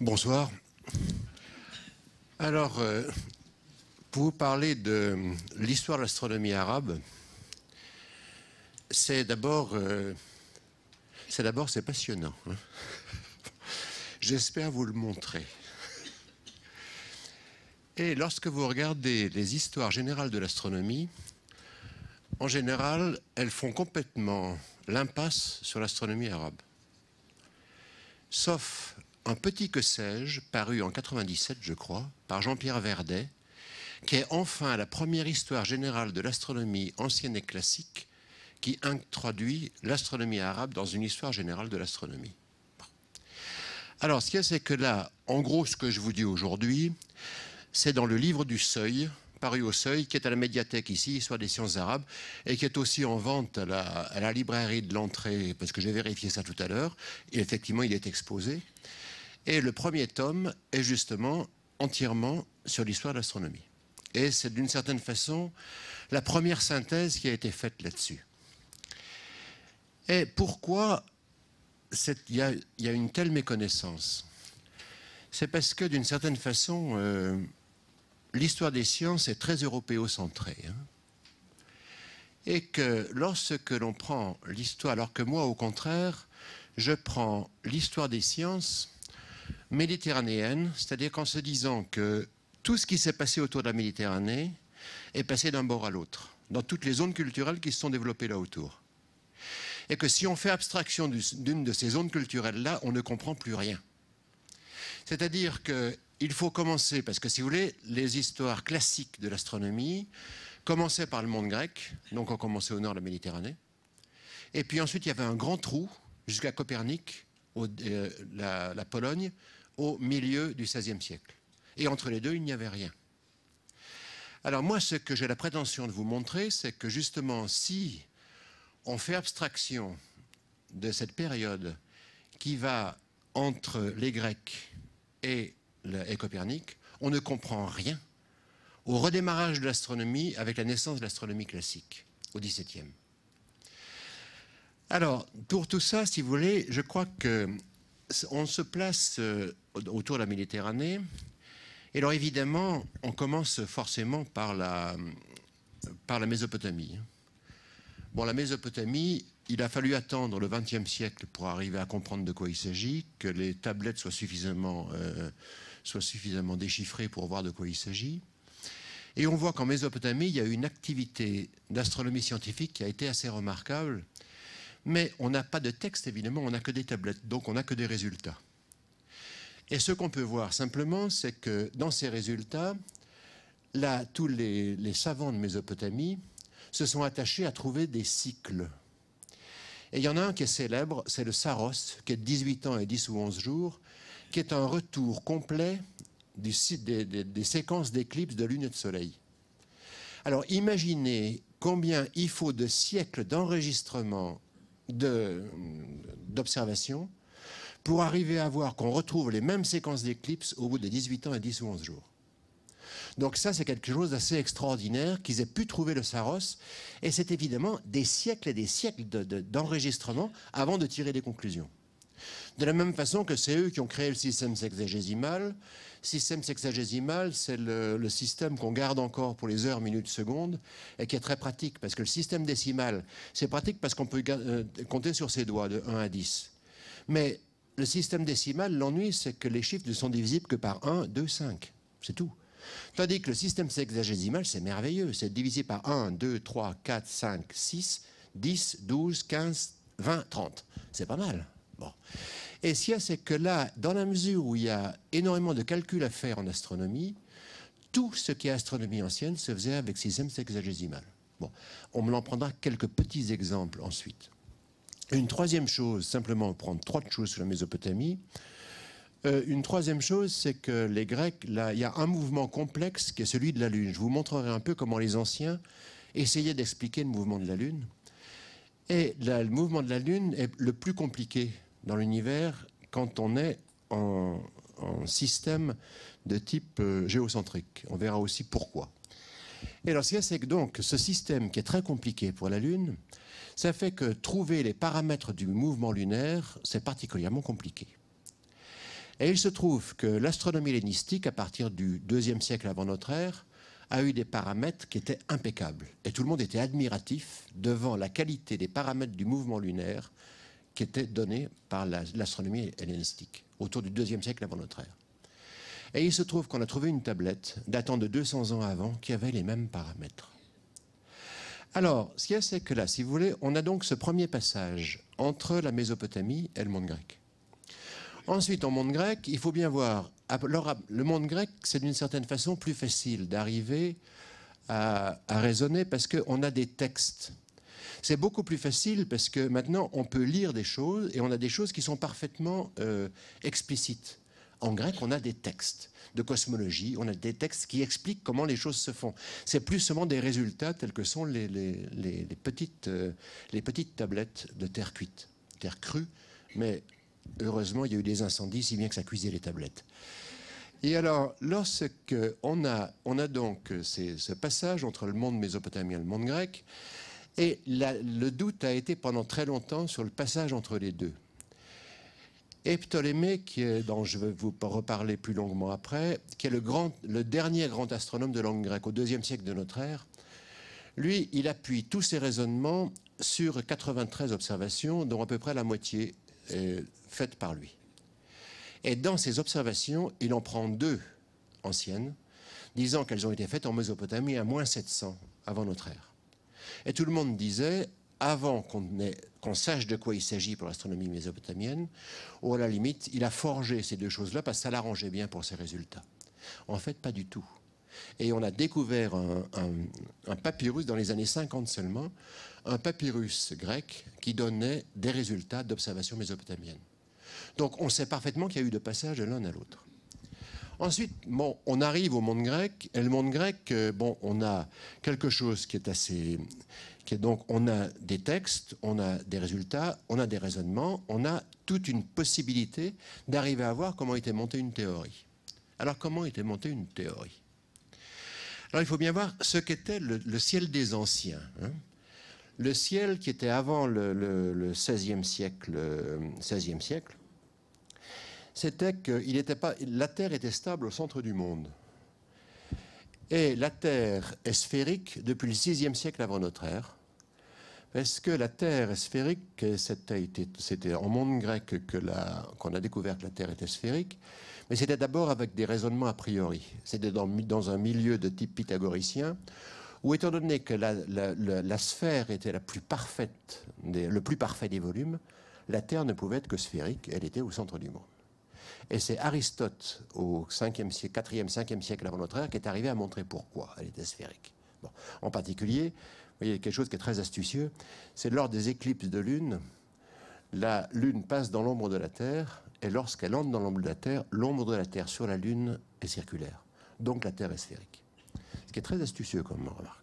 Bonsoir. Alors, euh, pour vous parler de l'histoire de l'astronomie arabe, c'est d'abord, euh, c'est d'abord, c'est passionnant. Hein. J'espère vous le montrer. Et lorsque vous regardez les histoires générales de l'astronomie, en général, elles font complètement l'impasse sur l'astronomie arabe. Sauf un petit que sais-je, paru en 97, je crois, par Jean-Pierre Verdet, qui est enfin la première histoire générale de l'astronomie ancienne et classique qui introduit l'astronomie arabe dans une histoire générale de l'astronomie. Alors, ce qu'il y a, c'est que là, en gros, ce que je vous dis aujourd'hui, c'est dans le livre du Seuil, paru au Seuil, qui est à la médiathèque ici, Histoire des sciences arabes, et qui est aussi en vente la, à la librairie de l'entrée, parce que j'ai vérifié ça tout à l'heure, et effectivement, il est exposé. Et le premier tome est justement entièrement sur l'histoire de l'astronomie. Et c'est d'une certaine façon la première synthèse qui a été faite là-dessus. Et pourquoi il y, a une telle méconnaissance C'est parce que d'une certaine façon, euh, l'histoire des sciences est très européocentrée. Hein et que lorsque l'on prend l'histoire, alors que moi, au contraire, je prends l'histoire des sciences méditerranéenne, c'est-à-dire qu'en se disant que tout ce qui s'est passé autour de la Méditerranée est passé d'un bord à l'autre, dans toutes les zones culturelles qui se sont développées là autour. Et que si on fait abstraction d'une de ces zones culturelles-là, on ne comprend plus rien. C'est-à-dire qu'il faut commencer, parce que si vous voulez, les histoires classiques de l'astronomie commençaient par le monde grec, donc on commençait au nord de la Méditerranée, et puis ensuite il y avait un grand trou jusqu'à Copernic, euh, la, Pologne au milieu du XVIe siècle. Et entre les deux, il n'y avait rien. Alors moi, ce que j'ai la prétention de vous montrer, c'est que justement, si on fait abstraction de cette période qui va entre les Grecs et, et Copernic, on ne comprend rien au redémarrage de l'astronomie avec la naissance de l'astronomie classique au XVIIe. Alors, pour tout ça, si vous voulez, je crois qu'on se place euh, autour de la Méditerranée. Et alors, évidemment, on commence forcément par la, Mésopotamie. Bon, la Mésopotamie, il a fallu attendre le XXe siècle pour arriver à comprendre de quoi il s'agit, que les tablettes soient suffisamment, euh, soient suffisamment déchiffrées pour voir de quoi il s'agit. Et on voit qu'en Mésopotamie, il y a eu une activité d'astronomie scientifique qui a été assez remarquable, mais on n'a pas de texte, évidemment, on n'a que des tablettes, donc on n'a que des résultats. Et ce qu'on peut voir simplement, c'est que dans ces résultats, là, tous les, savants de Mésopotamie se sont attachés à trouver des cycles. Et il y en a un qui est célèbre, c'est le Saros, qui est 18 ans et 10 ou 11 jours, qui est un retour complet du, des, des, des séquences d'éclipses de lune et de soleil. Alors imaginez combien il faut de siècles d'enregistrement d'observation pour arriver à voir qu'on retrouve les mêmes séquences d'éclipses au bout de 18 ans et 10 ou 11 jours. Donc ça, c'est quelque chose d'assez extraordinaire qu'ils aient pu trouver le Saros. Et c'est évidemment des siècles et des siècles d'enregistrement avant de tirer des conclusions. De la même façon que c'est eux qui ont créé le système sexagésimal, système sexagésimal, c'est le, système qu'on garde encore pour les heures, minutes, secondes, et qui est très pratique, parce que le système décimal, c'est pratique parce qu'on peut euh, compter sur ses doigts de 1 à 10. Mais le système décimal, l'ennui, c'est que les chiffres ne sont divisibles que par 1, 2, 5. C'est tout. Tandis que le système sexagésimal, c'est merveilleux. C'est divisé par 1, 2, 3, 4, 5, 6, 10, 12, 15, 20, 30. C'est pas mal. Bon. Et ce qu'il y a, c'est que là, dans la mesure où il y a énormément de calculs à faire en astronomie, tout ce qui est astronomie ancienne se faisait avec sixième sexagésimal. Bon, on me l'en prendra quelques petits exemples ensuite. Une troisième chose, simplement prendre trois choses sur la Mésopotamie. Euh, une troisième chose, c'est que les Grecs, là, il y a un mouvement complexe qui est celui de la Lune. Je vous montrerai un peu comment les anciens essayaient d'expliquer le mouvement de la Lune. Et le mouvement de la Lune est le plus compliqué dans l'univers quand on est en, système de type euh, géocentrique. On verra aussi pourquoi. Et alors, ce c'est donc, ce système qui est très compliqué pour la Lune, ça fait que trouver les paramètres du mouvement lunaire, c'est particulièrement compliqué. Et il se trouve que l'astronomie hellénistique, à partir du deuxième siècle avant notre ère, a eu des paramètres qui étaient impeccables. Et tout le monde était admiratif devant la qualité des paramètres du mouvement lunaire qui était donnée par l'astronomie hellénistique, autour du deuxième siècle avant notre ère. Et il se trouve qu'on a trouvé une tablette datant de 200 ans avant qui avait les mêmes paramètres. Alors, ce qu'il y a, c'est que là, si vous voulez, on a donc ce premier passage entre la Mésopotamie et le monde grec. Ensuite, en monde grec, il faut bien voir, le monde grec, c'est d'une certaine façon plus facile d'arriver à raisonner parce qu'on a des textes c'est beaucoup plus facile parce que maintenant, on peut lire des choses et on a des choses qui sont parfaitement euh, explicites. En grec, on a des textes de cosmologie, on a des textes qui expliquent comment les choses se font. C'est plus seulement des résultats tels que sont les, petites, euh, les petites tablettes de terre cuite, terre crue, mais heureusement, il y a eu des incendies, si bien que ça cuisait les tablettes. Et alors, lorsque on a, on a donc euh, ce passage entre le monde mésopotamien et le monde grec, et le doute a été pendant très longtemps sur le passage entre les deux. Et Ptolémée, dont je vais vous reparler plus longuement après, qui est le, le dernier grand astronome de langue grecque au deuxième siècle de notre ère, lui, il appuie tous ses raisonnements sur 93 observations, dont à peu près la moitié est faite par lui. Et dans ces observations, il en prend deux anciennes, disant qu'elles ont été faites en Mésopotamie à moins 700 avant notre ère. Et tout le monde disait, avant qu'on sache de quoi il s'agit pour l'astronomie mésopotamienne, ou à la limite, il a forgé ces deux choses-là parce que ça l'arrangeait bien pour ses résultats. En fait, pas du tout. Et on a découvert un, un, papyrus dans les années 50 seulement, un papyrus grec qui donnait des résultats d'observation mésopotamienne. Donc on sait parfaitement qu'il y a eu de passage de l'un à l'autre. Ensuite, on arrive au monde grec, et le monde grec, euh, bon, on a quelque chose qui est assez... Qui est donc, on a des textes, on a des résultats, on a des raisonnements, on a toute une possibilité d'arriver à voir comment était montée une théorie. Alors, comment était montée une théorie Alors, il faut bien voir ce qu'était le, ciel des anciens. Hein. le ciel qui était avant le, 16e siècle euh, c'était que pas, la Terre était stable au centre du monde. Et la Terre est sphérique depuis le VIe siècle avant notre ère. Parce que la Terre est sphérique C'était en monde grec que qu'on a découvert que la Terre était sphérique, mais c'était d'abord avec des raisonnements a priori. C'était dans, un milieu de type pythagoricien, où étant donné que la, sphère était la plus parfaite, le plus parfait des volumes, la Terre ne pouvait être que sphérique, elle était au centre du monde. Et c'est Aristote, au 5 4e, 5e siècle avant notre ère, qui est arrivé à montrer pourquoi elle était sphérique. Bon. En particulier, vous voyez quelque chose qui est très astucieux, c'est lors des éclipses de lune, la lune passe dans l'ombre de la Terre, et lorsqu'elle entre dans l'ombre de la Terre, l'ombre de la Terre sur la lune est circulaire. Donc la Terre est sphérique. Ce qui est très astucieux comme on remarque.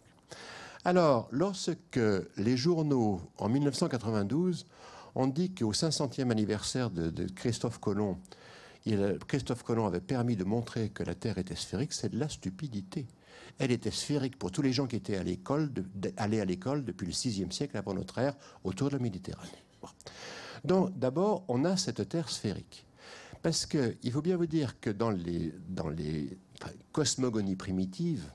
Alors, lorsque les journaux, en 1992, ont dit qu'au 500e anniversaire de Christophe Colomb, Christophe Colomb avait permis de montrer que la Terre était sphérique, c'est de la stupidité. Elle était sphérique pour tous les gens qui étaient à l'école, allés à l'école depuis le VIe siècle avant notre ère, autour de la Méditerranée. Donc, d'abord, on a cette Terre sphérique. Parce qu'il faut bien vous dire que dans les, cosmogonies primitives,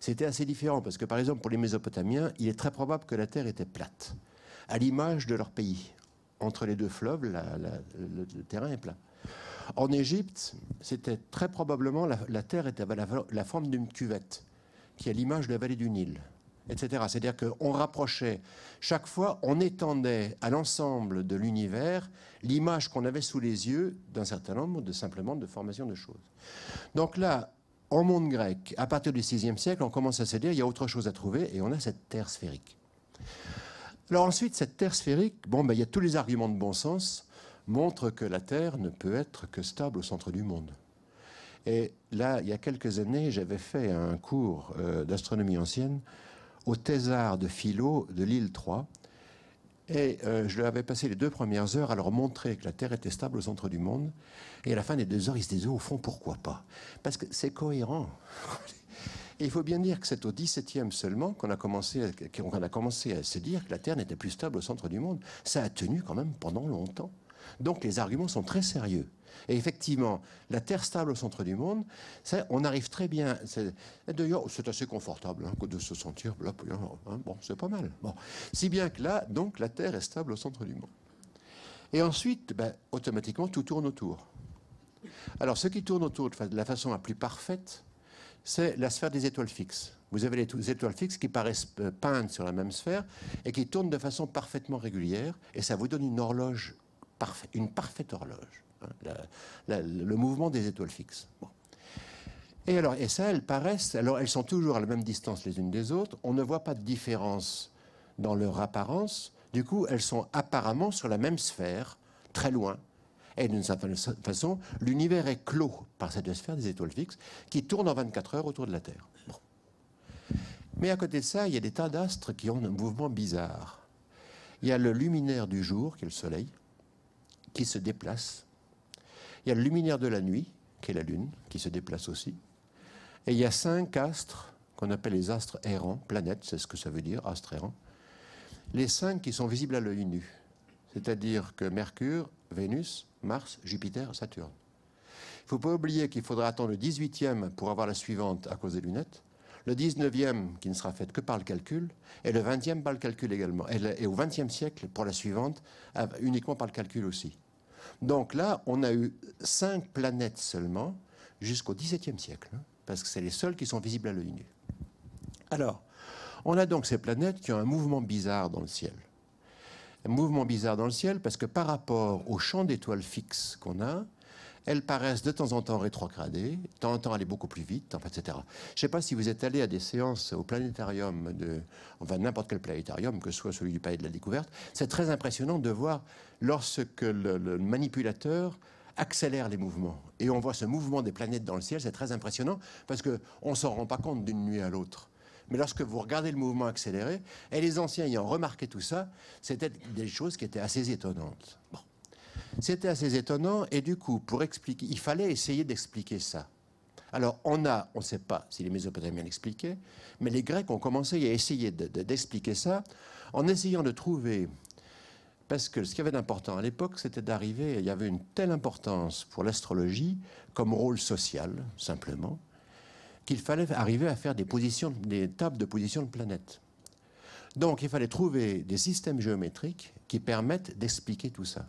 c'était assez différent. Parce que, par exemple, pour les Mésopotamiens, il est très probable que la Terre était plate, à l'image de leur pays. Entre les deux fleuves, le terrain est plat. En Égypte, c'était très probablement la, terre était la, forme d'une cuvette, qui est l'image de la vallée du Nil, etc. C'est-à-dire qu'on rapprochait, chaque fois, on étendait à l'ensemble de l'univers l'image qu'on avait sous les yeux d'un certain nombre de simplement de formations de choses. Donc là, en monde grec, à partir du VIe siècle, on commence à se dire il y a autre chose à trouver et on a cette terre sphérique. Alors ensuite, cette terre sphérique, bon, ben, il y a tous les arguments de bon sens montre que la Terre ne peut être que stable au centre du monde. Et là, il y a quelques années, j'avais fait un cours euh, d'astronomie ancienne au thésard de Philo de l'île 3. Et euh, je leur avais passé les deux premières heures à leur montrer que la Terre était stable au centre du monde. Et à la fin des deux heures, ils se disaient, au fond, pourquoi pas Parce que c'est cohérent. Et il faut bien dire que c'est au 17e seulement qu'on a, commencé qu'on a commencé à se dire que la Terre n'était plus stable au centre du monde. Ça a tenu quand même pendant longtemps. Donc les arguments sont très sérieux. Et effectivement, la Terre stable au centre du monde, on arrive très bien. D'ailleurs, c'est assez confortable hein, de se sentir, hein, bon, c'est pas mal. Si bien que là, donc, la Terre est stable au centre du monde. Et ensuite, ben, automatiquement, tout tourne autour. Alors, ce qui tourne autour de la façon la plus parfaite, c'est la sphère des étoiles fixes. Vous avez les étoiles fixes qui paraissent euh, peintes sur la même sphère et qui tournent de façon parfaitement régulière, et ça vous donne une horloge une parfaite horloge. Hein, le mouvement des étoiles fixes. Et alors, et ça, elles paraissent, alors elles sont toujours à la même distance les unes des autres, on ne voit pas de différence dans leur apparence, du coup, elles sont apparemment sur la même sphère, très loin. Et d'une certaine façon, l'univers est clos par cette sphère des étoiles fixes qui tourne en 24 heures autour de la Terre. Mais à côté de ça, il y a des tas d'astres qui ont un mouvement bizarre. Il y a le luminaire du jour, qui est le Soleil, qui se déplace. Il y a le luminaire de la nuit, qui est la Lune, qui se déplace aussi. Et il y a cinq astres qu'on appelle les astres errants, planètes, c'est ce que ça veut dire, astres errants. Les cinq qui sont visibles à l'œil nu, c'est-à-dire que Mercure, Vénus, Mars, Jupiter, Saturne. Il ne faut pas oublier qu'il faudra attendre le 18e pour avoir la suivante à cause des lunettes, le 19e qui ne sera faite que par le calcul, et le 20e par le calcul également, et, et au 20e siècle pour la suivante uniquement par le calcul aussi. Donc là, on a eu cinq planètes seulement jusqu'au XVIIe siècle, hein, parce que c'est les seules qui sont visibles à l'œil nu. Alors, on a donc ces planètes qui ont un mouvement bizarre dans le ciel. Un mouvement bizarre dans le ciel parce que par rapport au champ d'étoiles fixes qu'on a, elles paraissent de temps en temps rétrogradées, de temps en temps aller beaucoup plus vite, en etc. Je ne sais pas si vous êtes allé à des séances au planétarium, de, enfin n'importe quel planétarium, que ce soit celui du Palais de la Découverte, c'est très impressionnant de voir lorsque le, manipulateur accélère les mouvements. Et on voit ce mouvement des planètes dans le ciel, c'est très impressionnant, parce qu'on ne s'en rend pas compte d'une nuit à l'autre. Mais lorsque vous regardez le mouvement accéléré, et les anciens ayant remarqué tout ça, c'était des choses qui étaient assez étonnantes. Bon. C'était assez étonnant et du coup, pour expliquer, il fallait essayer d'expliquer ça. Alors on a, on ne sait pas si les Mésopotamiens l'expliquaient, mais les Grecs ont commencé à essayer d'expliquer ça en essayant de trouver parce que ce qui avait d'important à l'époque, c'était d'arriver, il y avait une telle importance pour l'astrologie comme rôle social, simplement, qu'il fallait arriver à faire des, des tables de position de planètes. Donc il fallait trouver des systèmes géométriques qui permettent d'expliquer tout ça.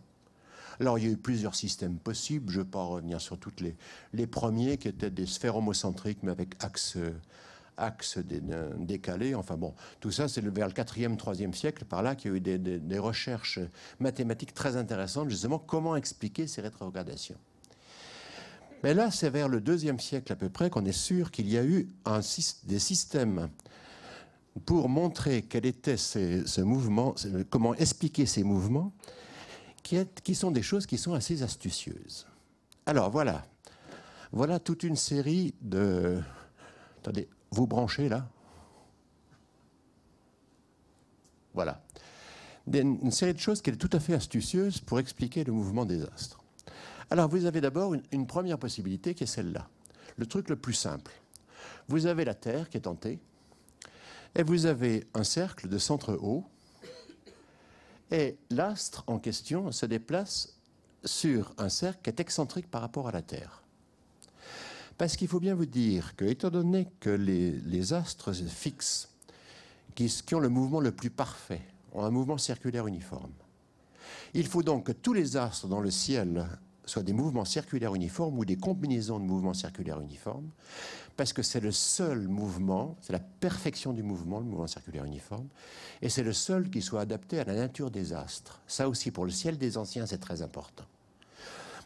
Alors il y a eu plusieurs systèmes possibles, je ne vais pas revenir sur toutes les, les premiers qui étaient des sphères homocentriques mais avec axe, décalés. Enfin bon, tout ça c'est vers le 4e, 3e siècle, par là qu'il y a eu des, recherches mathématiques très intéressantes, justement comment expliquer ces rétrogradations. Mais là, c'est vers le 2e siècle à peu près qu'on est sûr qu'il y a eu des systèmes pour montrer quel était ce mouvement, comment expliquer ces mouvements qui, sont des choses qui sont assez astucieuses. Alors voilà, voilà toute une série de... Attendez, vous branchez là Voilà. Une série de choses qui est tout à fait astucieuse pour expliquer le mouvement des astres. Alors vous avez d'abord une, première possibilité qui est celle-là. Le truc le plus simple. Vous avez la Terre qui est en et vous avez un cercle de centre haut et l'astre en question se déplace sur un cercle qui est excentrique par rapport à la Terre. Parce qu'il faut bien vous dire que, étant donné que les, astres fixes, qui, qui, ont le mouvement le plus parfait, ont un mouvement circulaire uniforme, il faut donc que tous les astres dans le ciel soit des mouvements circulaires uniformes ou des combinaisons de mouvements circulaires uniformes, parce que c'est le seul mouvement, c'est la perfection du mouvement, le mouvement circulaire uniforme, et c'est le seul qui soit adapté à la nature des astres. Ça aussi, pour le ciel des anciens, c'est très important.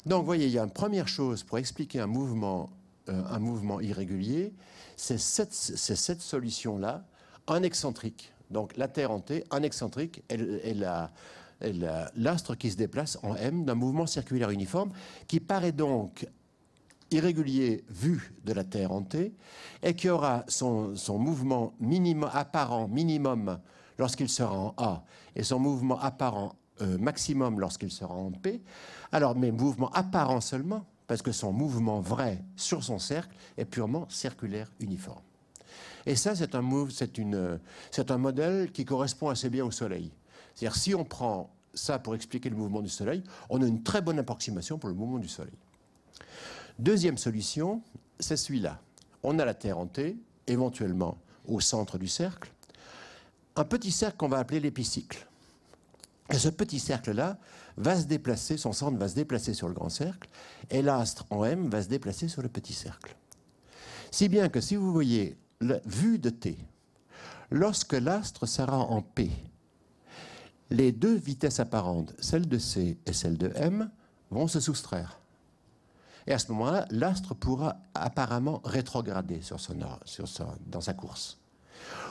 Donc, voyez, il y a une première chose pour expliquer un mouvement, euh, un mouvement irrégulier, c'est cette, solution-là, un excentrique. Donc, la Terre en T, excentrique, elle a l'astre qui se déplace en M d'un mouvement circulaire uniforme qui paraît donc irrégulier vu de la Terre en T et qui aura son, mouvement apparent minimum lorsqu'il sera en A et son mouvement apparent euh, maximum lorsqu'il sera en P. Alors, mais mouvement apparent seulement, parce que son mouvement vrai sur son cercle est purement circulaire uniforme. Et ça, c'est un modèle qui correspond assez bien au Soleil. C'est-à-dire, si on prend ça pour expliquer le mouvement du Soleil, on a une très bonne approximation pour le mouvement du Soleil. Deuxième solution, c'est celui-là. On a la Terre en T, éventuellement au centre du cercle, un petit cercle qu'on va appeler l'épicycle. Et ce petit cercle-là va se déplacer, son centre va se déplacer sur le grand cercle, et l'astre en M va se déplacer sur le petit cercle. Si bien que si vous voyez la vue de T, lorsque l'astre sera en P, les deux vitesses apparentes, celle de C et celle de M, vont se soustraire. Et à ce moment-là, l'astre pourra apparemment rétrograder dans sa course.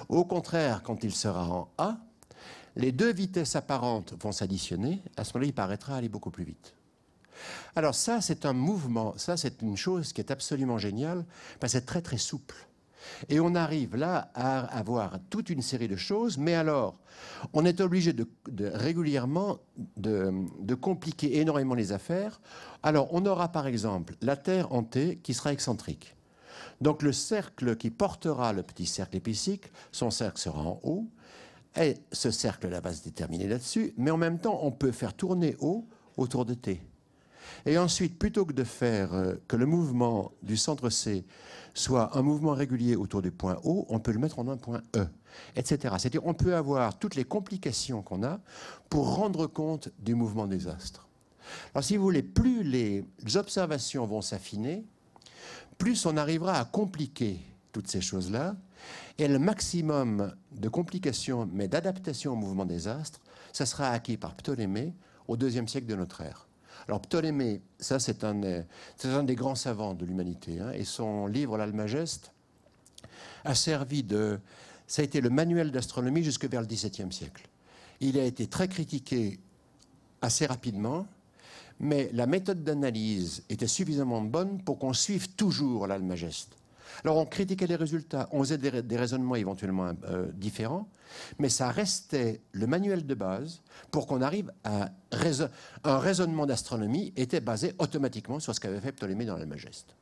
Au contraire, quand il sera en A, les deux vitesses apparentes vont s'additionner, à ce moment-là, il paraîtra aller beaucoup plus vite. Alors ça, c'est un mouvement, ça, c'est une chose qui est absolument géniale, parce que c'est très très souple. Et on arrive là à avoir toute une série de choses, mais alors, on est obligé de, régulièrement de, compliquer énormément les affaires. Alors, on aura par exemple la Terre en T qui sera excentrique. Donc, le cercle qui portera le petit cercle épicycle, son cercle sera en haut, et ce cercle-là va se déterminer là-dessus, mais en même temps, on peut faire tourner O autour de T. Et ensuite, plutôt que de faire euh, que le mouvement du centre C soit un mouvement régulier autour du point O, on peut le mettre en un point E, etc. C'est-à-dire on peut avoir toutes les complications qu'on a pour rendre compte du mouvement des astres. Alors si vous voulez, plus les observations vont s'affiner, plus on arrivera à compliquer toutes ces choses-là, et le maximum de complications, mais d'adaptation au mouvement des astres, ça sera acquis par Ptolémée au deuxième siècle de notre ère. Alors Ptolémée, ça c'est un, un, des grands savants de l'humanité, hein, et son livre L'Almageste a servi de... Ça a été le manuel d'astronomie jusque vers le XVIIe siècle. Il a été très critiqué assez rapidement, mais la méthode d'analyse était suffisamment bonne pour qu'on suive toujours l'Almageste. Alors on critiquait les résultats, on faisait des, raisonnements éventuellement euh, différents, mais ça restait le manuel de base pour qu'on arrive à un raisonnement d'astronomie était basé automatiquement sur ce qu'avait fait Ptolémée dans la l'Almageste.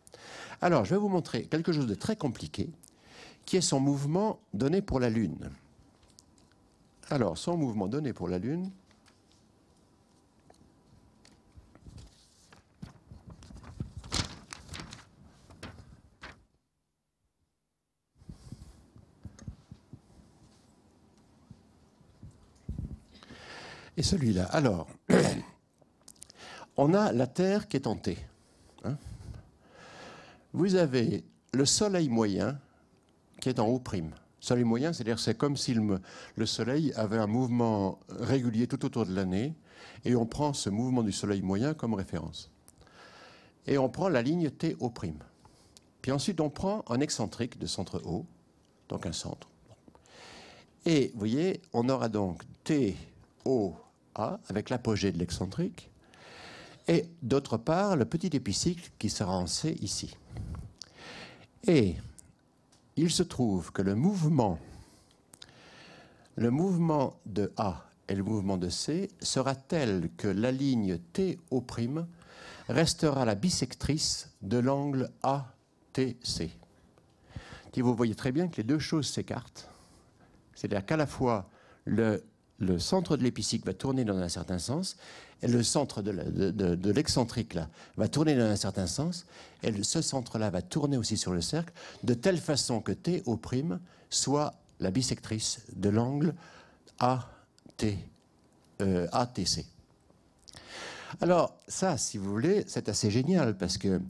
Alors je vais vous montrer quelque chose de très compliqué, qui est son mouvement donné pour la Lune. Alors son mouvement donné pour la Lune, et celui-là. Alors, on a la Terre qui est en hein. T. Vous avez le Soleil moyen qui est en haut prime. Soleil moyen, c'est-à-dire c'est comme si le, Soleil avait un mouvement régulier tout autour de l'année, et on prend ce mouvement du Soleil moyen comme référence. Et on prend la ligne T O'. prime. Puis ensuite, on prend un excentrique de centre O, donc un centre. Et vous voyez, on aura donc T O avec l'apogée de l'excentrique, et d'autre part le petit épicycle qui sera en C ici. Et il se trouve que le mouvement, le mouvement de A et le mouvement de C sera tel que la ligne TO' restera la bisectrice de l'angle ATC. Si vous voyez très bien que les deux choses s'écartent, c'est-à-dire qu'à la fois le le centre de l'épicycle va tourner dans un certain sens, et le centre de l'excentrique va tourner dans un certain sens, et ce centre-là va tourner aussi sur le cercle, de telle façon que T' soit la bisectrice de l'angle ATC. Euh, Alors ça, si vous voulez, c'est assez génial, parce que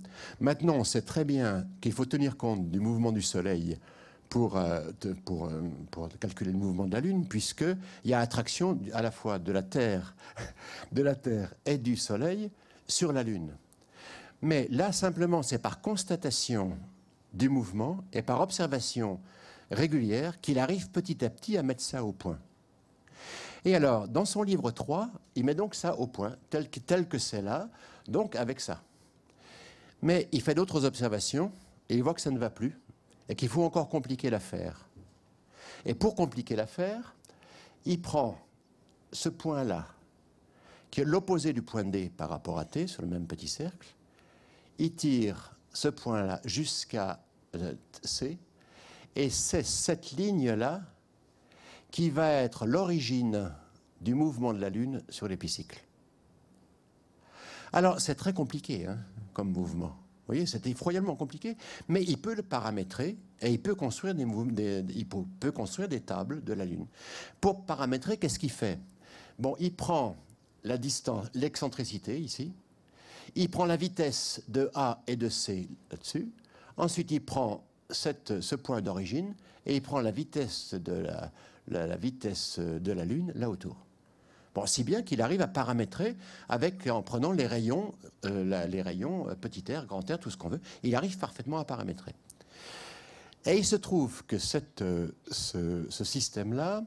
maintenant on sait très bien qu'il faut tenir compte du mouvement du Soleil pour, euh, euh, pour, calculer le mouvement de la Lune, puisqu'il y a attraction à la fois de la Terre, de la Terre et du Soleil sur la Lune. Mais là, simplement, c'est par constatation du mouvement et par observation régulière qu'il arrive petit à petit à mettre ça au point. Et alors, dans son livre 3, il met donc ça au point, tel tel que c'est là, donc avec ça. Mais il fait d'autres observations et il voit que ça ne va plus et qu'il faut encore compliquer l'affaire. Et pour compliquer l'affaire, il prend ce point-là, qui est l'opposé du point D par rapport à T, sur le même petit cercle, il tire ce point-là jusqu'à euh, C, et c'est cette ligne-là qui va être l'origine du mouvement de la Lune sur l'épicycle. Alors, c'est très compliqué hein, comme mouvement. Vous voyez, c'est effroyablement compliqué, mais il peut le paramétrer et il peut construire des, peut, construire des tables de la Lune. Pour paramétrer, qu'est-ce qu'il fait Bon, il prend la distance, l'excentricité ici, il prend la vitesse de A et de C là-dessus, ensuite il prend ce point d'origine et il prend la vitesse de la vitesse de la Lune là autour si bien qu'il arrive à paramétrer avec, en prenant les rayons, euh, les rayons euh, petit r, grand r, tout ce qu'on veut, il arrive parfaitement à paramétrer. Et il se trouve que euh, ce, système-là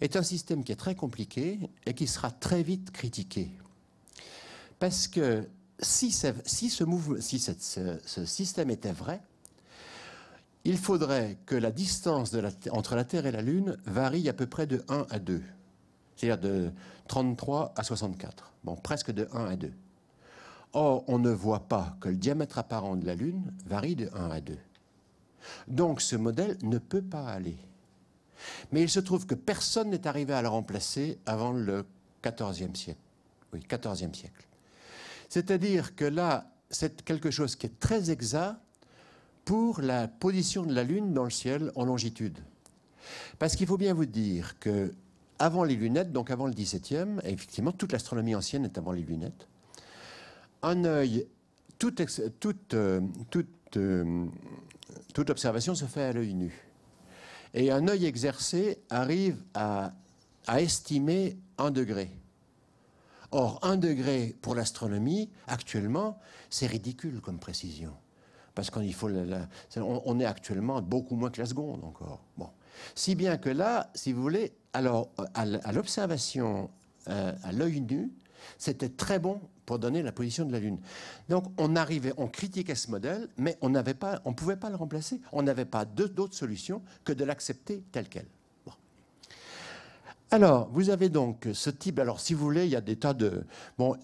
est un système qui est très compliqué et qui sera très vite critiqué. Parce que si, ce, si ce, système était vrai, il faudrait que la distance entre la Terre et la Lune varie à peu près de 1 à 2 c'est-à-dire de 33 à 64, bon, presque de 1 à 2. Or, on ne voit pas que le diamètre apparent de la Lune varie de 1 à 2. Donc ce modèle ne peut pas aller. Mais il se trouve que personne n'est arrivé à le remplacer avant le 14e siècle. Oui, 14e siècle. C'est-à-dire que là, c'est quelque chose qui est très exact pour la position de la Lune dans le ciel en longitude. Parce qu'il faut bien vous dire que avant les lunettes, donc avant le 17e, et effectivement, toute l'astronomie ancienne est avant les lunettes. Un œil, toute, euh, euh, toute observation se fait à l'œil nu. Et un œil exercé arrive à, estimer un degré. Or, un degré pour l'astronomie, actuellement, c'est ridicule comme précision. Parce qu'on faut on est actuellement beaucoup moins que la seconde encore. Bon. Si bien que là, si vous voulez, alors, euh, à l'observation, euh, à l'œil nu, c'était très bon pour donner la position de la Lune. Donc, on arrivait, on critiquait ce modèle, mais on ne pouvait pas le remplacer. On n'avait pas d'autre solution que de l'accepter tel quel. Alors, vous avez donc ce type. Alors, si vous voulez, il y a des tas de. Bon,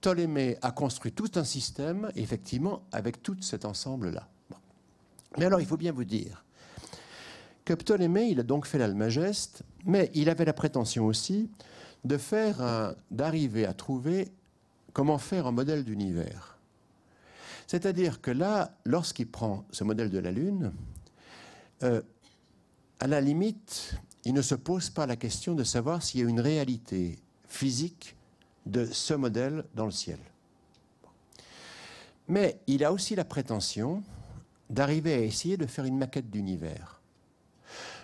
Ptolémée a construit tout un système, effectivement, avec tout cet ensemble-là. Mais alors, il faut bien vous dire que Ptolémée, il a donc fait l'Almageste, mais il avait la prétention aussi de faire d'arriver à trouver comment faire un modèle d'univers. C'est-à-dire que là, lorsqu'il prend ce modèle de la Lune, euh, à la limite, il ne se pose pas la question de savoir s'il y a une réalité physique de ce modèle dans le ciel. Mais il a aussi la prétention d'arriver à essayer de faire une maquette d'univers.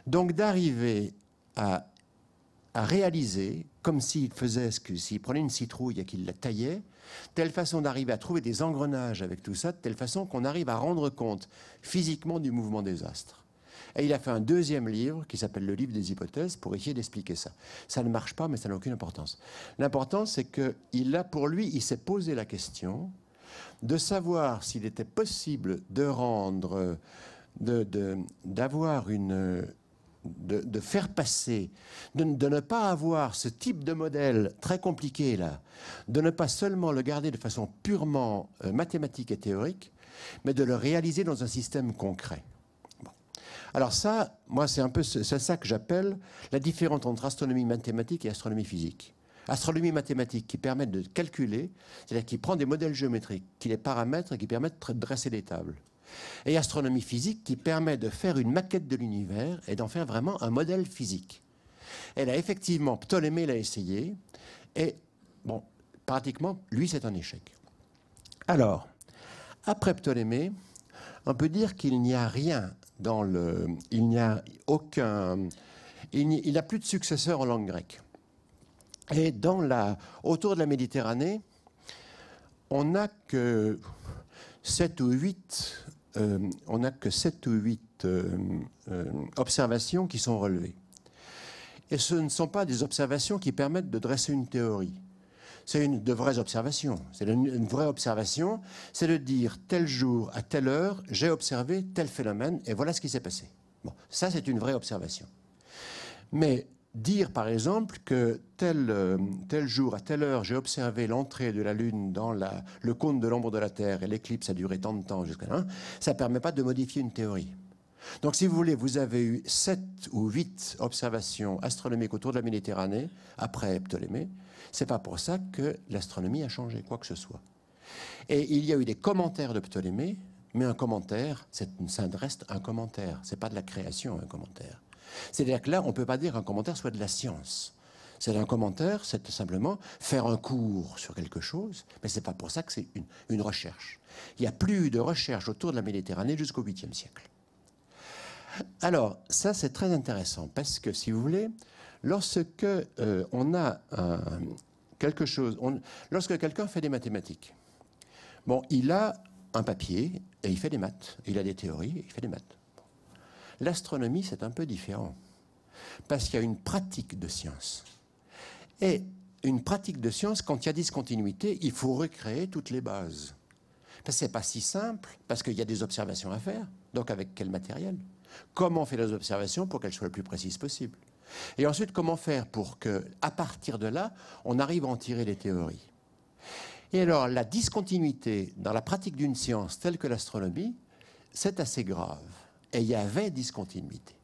Donc d'arriver à, réaliser, comme s'il faisait ce que s'il prenait une citrouille et qu'il la taillait, telle façon d'arriver à trouver des engrenages avec tout ça, de telle façon qu'on arrive à rendre compte physiquement du mouvement des astres. Et il a fait un deuxième livre qui s'appelle le livre des hypothèses pour essayer d'expliquer ça. Ça ne marche pas, mais ça n'a aucune importance. L'important, c'est qu'il a pour lui, il s'est posé la question de savoir s'il était possible de rendre, d'avoir de, une, de, faire passer, de, ne pas avoir ce type de modèle très compliqué là, de ne pas seulement le garder de façon purement euh, mathématique et théorique, mais de le réaliser dans un système concret. Alors ça, moi, c'est un peu c'est ça que j'appelle la différence entre astronomie mathématique et astronomie physique. Astronomie mathématique qui permet de calculer, c'est-à-dire qui prend des modèles géométriques, qui les paramètre et qui permettent de dresser des tables et astronomie physique qui permet de faire une maquette de l'univers et d'en faire vraiment un modèle physique. Elle a effectivement, Ptolémée l'a essayé, et bon, pratiquement, lui, c'est un échec. Alors, après Ptolémée, on peut dire qu'il n'y a rien dans le. Il n'y a aucun. Il n'a plus de successeur en langue grecque. Et dans la, autour de la Méditerranée, on n'a que 7 ou 8... Euh, on n'a que 7 ou 8 euh, euh, observations qui sont relevées. Et ce ne sont pas des observations qui permettent de dresser une théorie. C'est une de vraies observations. C'est une, vraie observation, c'est de dire tel jour, à telle heure, j'ai observé tel phénomène et voilà ce qui s'est passé. Bon, ça c'est une vraie observation. Mais dire par exemple que tel, euh, tel jour, à telle heure, j'ai observé l'entrée de la Lune dans le cône de l'ombre de la Terre et l'éclipse a duré tant de temps jusqu'à là, ça ne permet pas de modifier une théorie. Donc si vous voulez, vous avez eu sept ou huit observations astronomiques autour de la Méditerranée après Ptolémée. C'est pas pour ça que l'astronomie a changé quoi que ce soit. Et il y a eu des commentaires de Ptolémée, mais un commentaire, ça reste un commentaire, ce n'est pas de la création un commentaire. C'est-à-dire que là, on ne peut pas dire qu'un commentaire soit de la science. C'est un commentaire, c'est simplement faire un cours sur quelque chose, mais ce c'est pas pour ça que c'est une, recherche. Il n'y a plus de recherche autour de la Méditerranée jusqu'au 8e siècle. Alors, ça c'est très intéressant, parce que si vous voulez, lorsque euh, on a quelque chose, lorsque quelqu'un fait des mathématiques, bon, il a un papier et il fait des maths, il a des théories et il fait des maths. L'astronomie, c'est un peu différent, parce qu'il y a une pratique de science. Et une pratique de science, quand il y a discontinuité, il faut recréer toutes les bases. Ce n'est pas si simple, parce qu'il y a des observations à faire. Donc avec quel matériel Comment faire fait les observations pour qu'elles soient le plus précises possible Et ensuite, comment faire pour que, à partir de là, on arrive à en tirer les théories Et alors, la discontinuité dans la pratique d'une science telle que l'astronomie, c'est assez grave. Et il y avait discontinuité.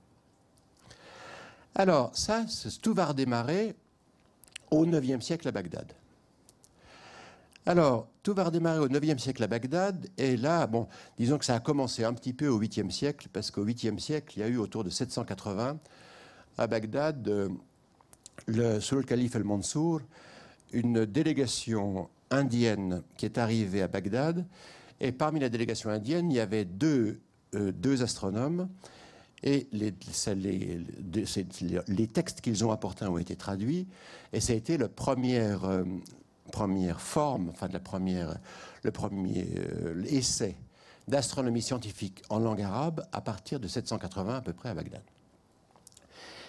Alors, ça, tout va redémarrer au 9e siècle à Bagdad. Alors, tout va redémarrer au 9e siècle à Bagdad, et là, bon, disons que ça a commencé un petit peu au 8e siècle, parce qu'au 8e siècle, il y a eu autour de 780 à Bagdad, sous euh, le calife al mansour une délégation indienne qui est arrivée à Bagdad, et parmi la délégation indienne, il y avait deux euh, deux astronomes. Et les, textes qu'ils ont apportés ont été traduits. Et ça a été la première, euh, première forme, enfin, la première, le premier euh, essai d'astronomie scientifique en langue arabe à partir de 780 à peu près à Bagdad.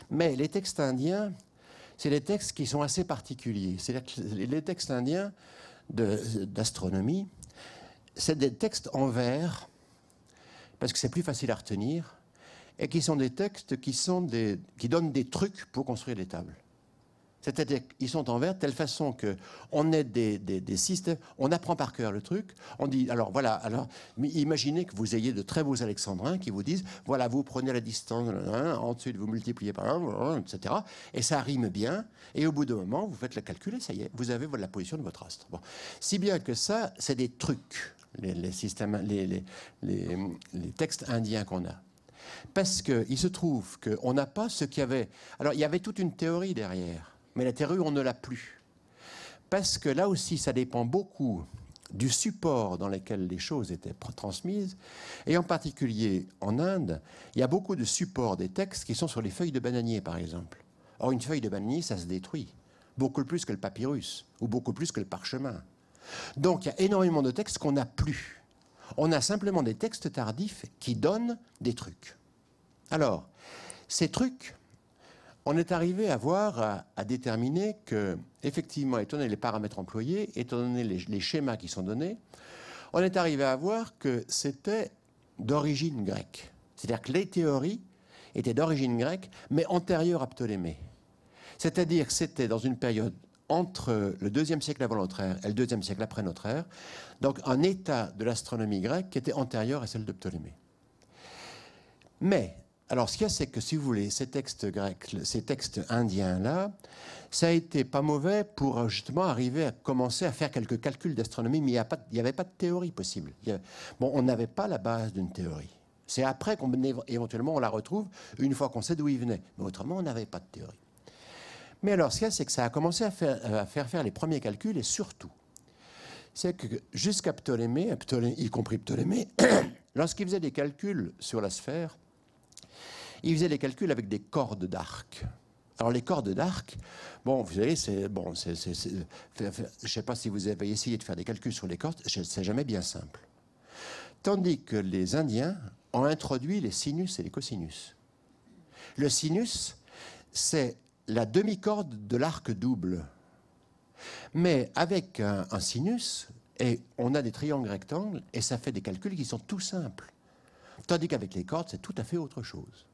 Mais les textes indiens, c'est des textes qui sont assez particuliers. cest les textes indiens d'astronomie, c'est des textes en vers parce que c'est plus facile à retenir, et qui sont des textes qui, sont des, qui donnent des trucs pour construire des tables. C'est-à-dire qu'ils sont en vert de telle façon que on est des, des, systèmes, on apprend par cœur le truc, on dit alors voilà, alors imaginez que vous ayez de très beaux alexandrins qui vous disent voilà, vous prenez la distance, ensuite vous multipliez par 1, etc. Et ça rime bien, et au bout d'un moment, vous faites le calcul et ça y est, vous avez la position de votre astre. Bon. Si bien que ça, c'est des trucs les, systèmes, les, textes indiens qu'on a. Parce qu'il se trouve qu'on n'a pas ce qu'il y avait. Alors, il y avait toute une théorie derrière, mais la théorie, on ne l'a plus. Parce que là aussi, ça dépend beaucoup du support dans lequel les choses étaient transmises. Et en particulier en Inde, il y a beaucoup de supports des textes qui sont sur les feuilles de bananier, par exemple. Or, une feuille de bananier, ça se détruit, beaucoup plus que le papyrus, ou beaucoup plus que le parchemin. Donc il y a énormément de textes qu'on n'a plus. On a simplement des textes tardifs qui donnent des trucs. Alors, ces trucs, on est arrivé à voir, à, déterminer que, effectivement, étant donné les paramètres employés, étant donné les, les schémas qui sont donnés, on est arrivé à voir que c'était d'origine grecque. C'est-à-dire que les théories étaient d'origine grecque, mais antérieures à Ptolémée. C'est-à-dire que c'était dans une période entre le deuxième siècle avant notre ère et le deuxième siècle après notre ère, donc un état de l'astronomie grecque qui était antérieur à celle de Ptolémée. Mais, alors ce qu'il y a, c'est que si vous voulez, ces textes grecs, ces textes indiens-là, ça a été pas mauvais pour justement arriver à commencer à faire quelques calculs d'astronomie, mais il n'y avait pas de théorie possible. bon, on n'avait pas la base d'une théorie. C'est après qu'on éventuellement on la retrouve, une fois qu'on sait d'où il venait. Mais autrement, on n'avait pas de théorie. Mais alors, ce qu'il y a, c'est que ça a commencé à faire, euh, faire, les premiers calculs et surtout, c'est que jusqu'à Ptolémée, y compris Ptolémée, lorsqu'il faisait des calculs sur la sphère, il faisait des calculs avec des cordes d'arc. Alors les cordes d'arc, bon, vous savez, c'est bon, sais pas si vous avez essayé de faire des calculs sur les cordes, c'est jamais bien simple. Tandis que les Indiens ont introduit les sinus et les cosinus. Le sinus, c'est la demi-corde de l'arc double. Mais avec un, sinus, et on a des triangles rectangles, et ça fait des calculs qui sont tout simples. Tandis qu'avec les cordes, c'est tout à fait autre chose.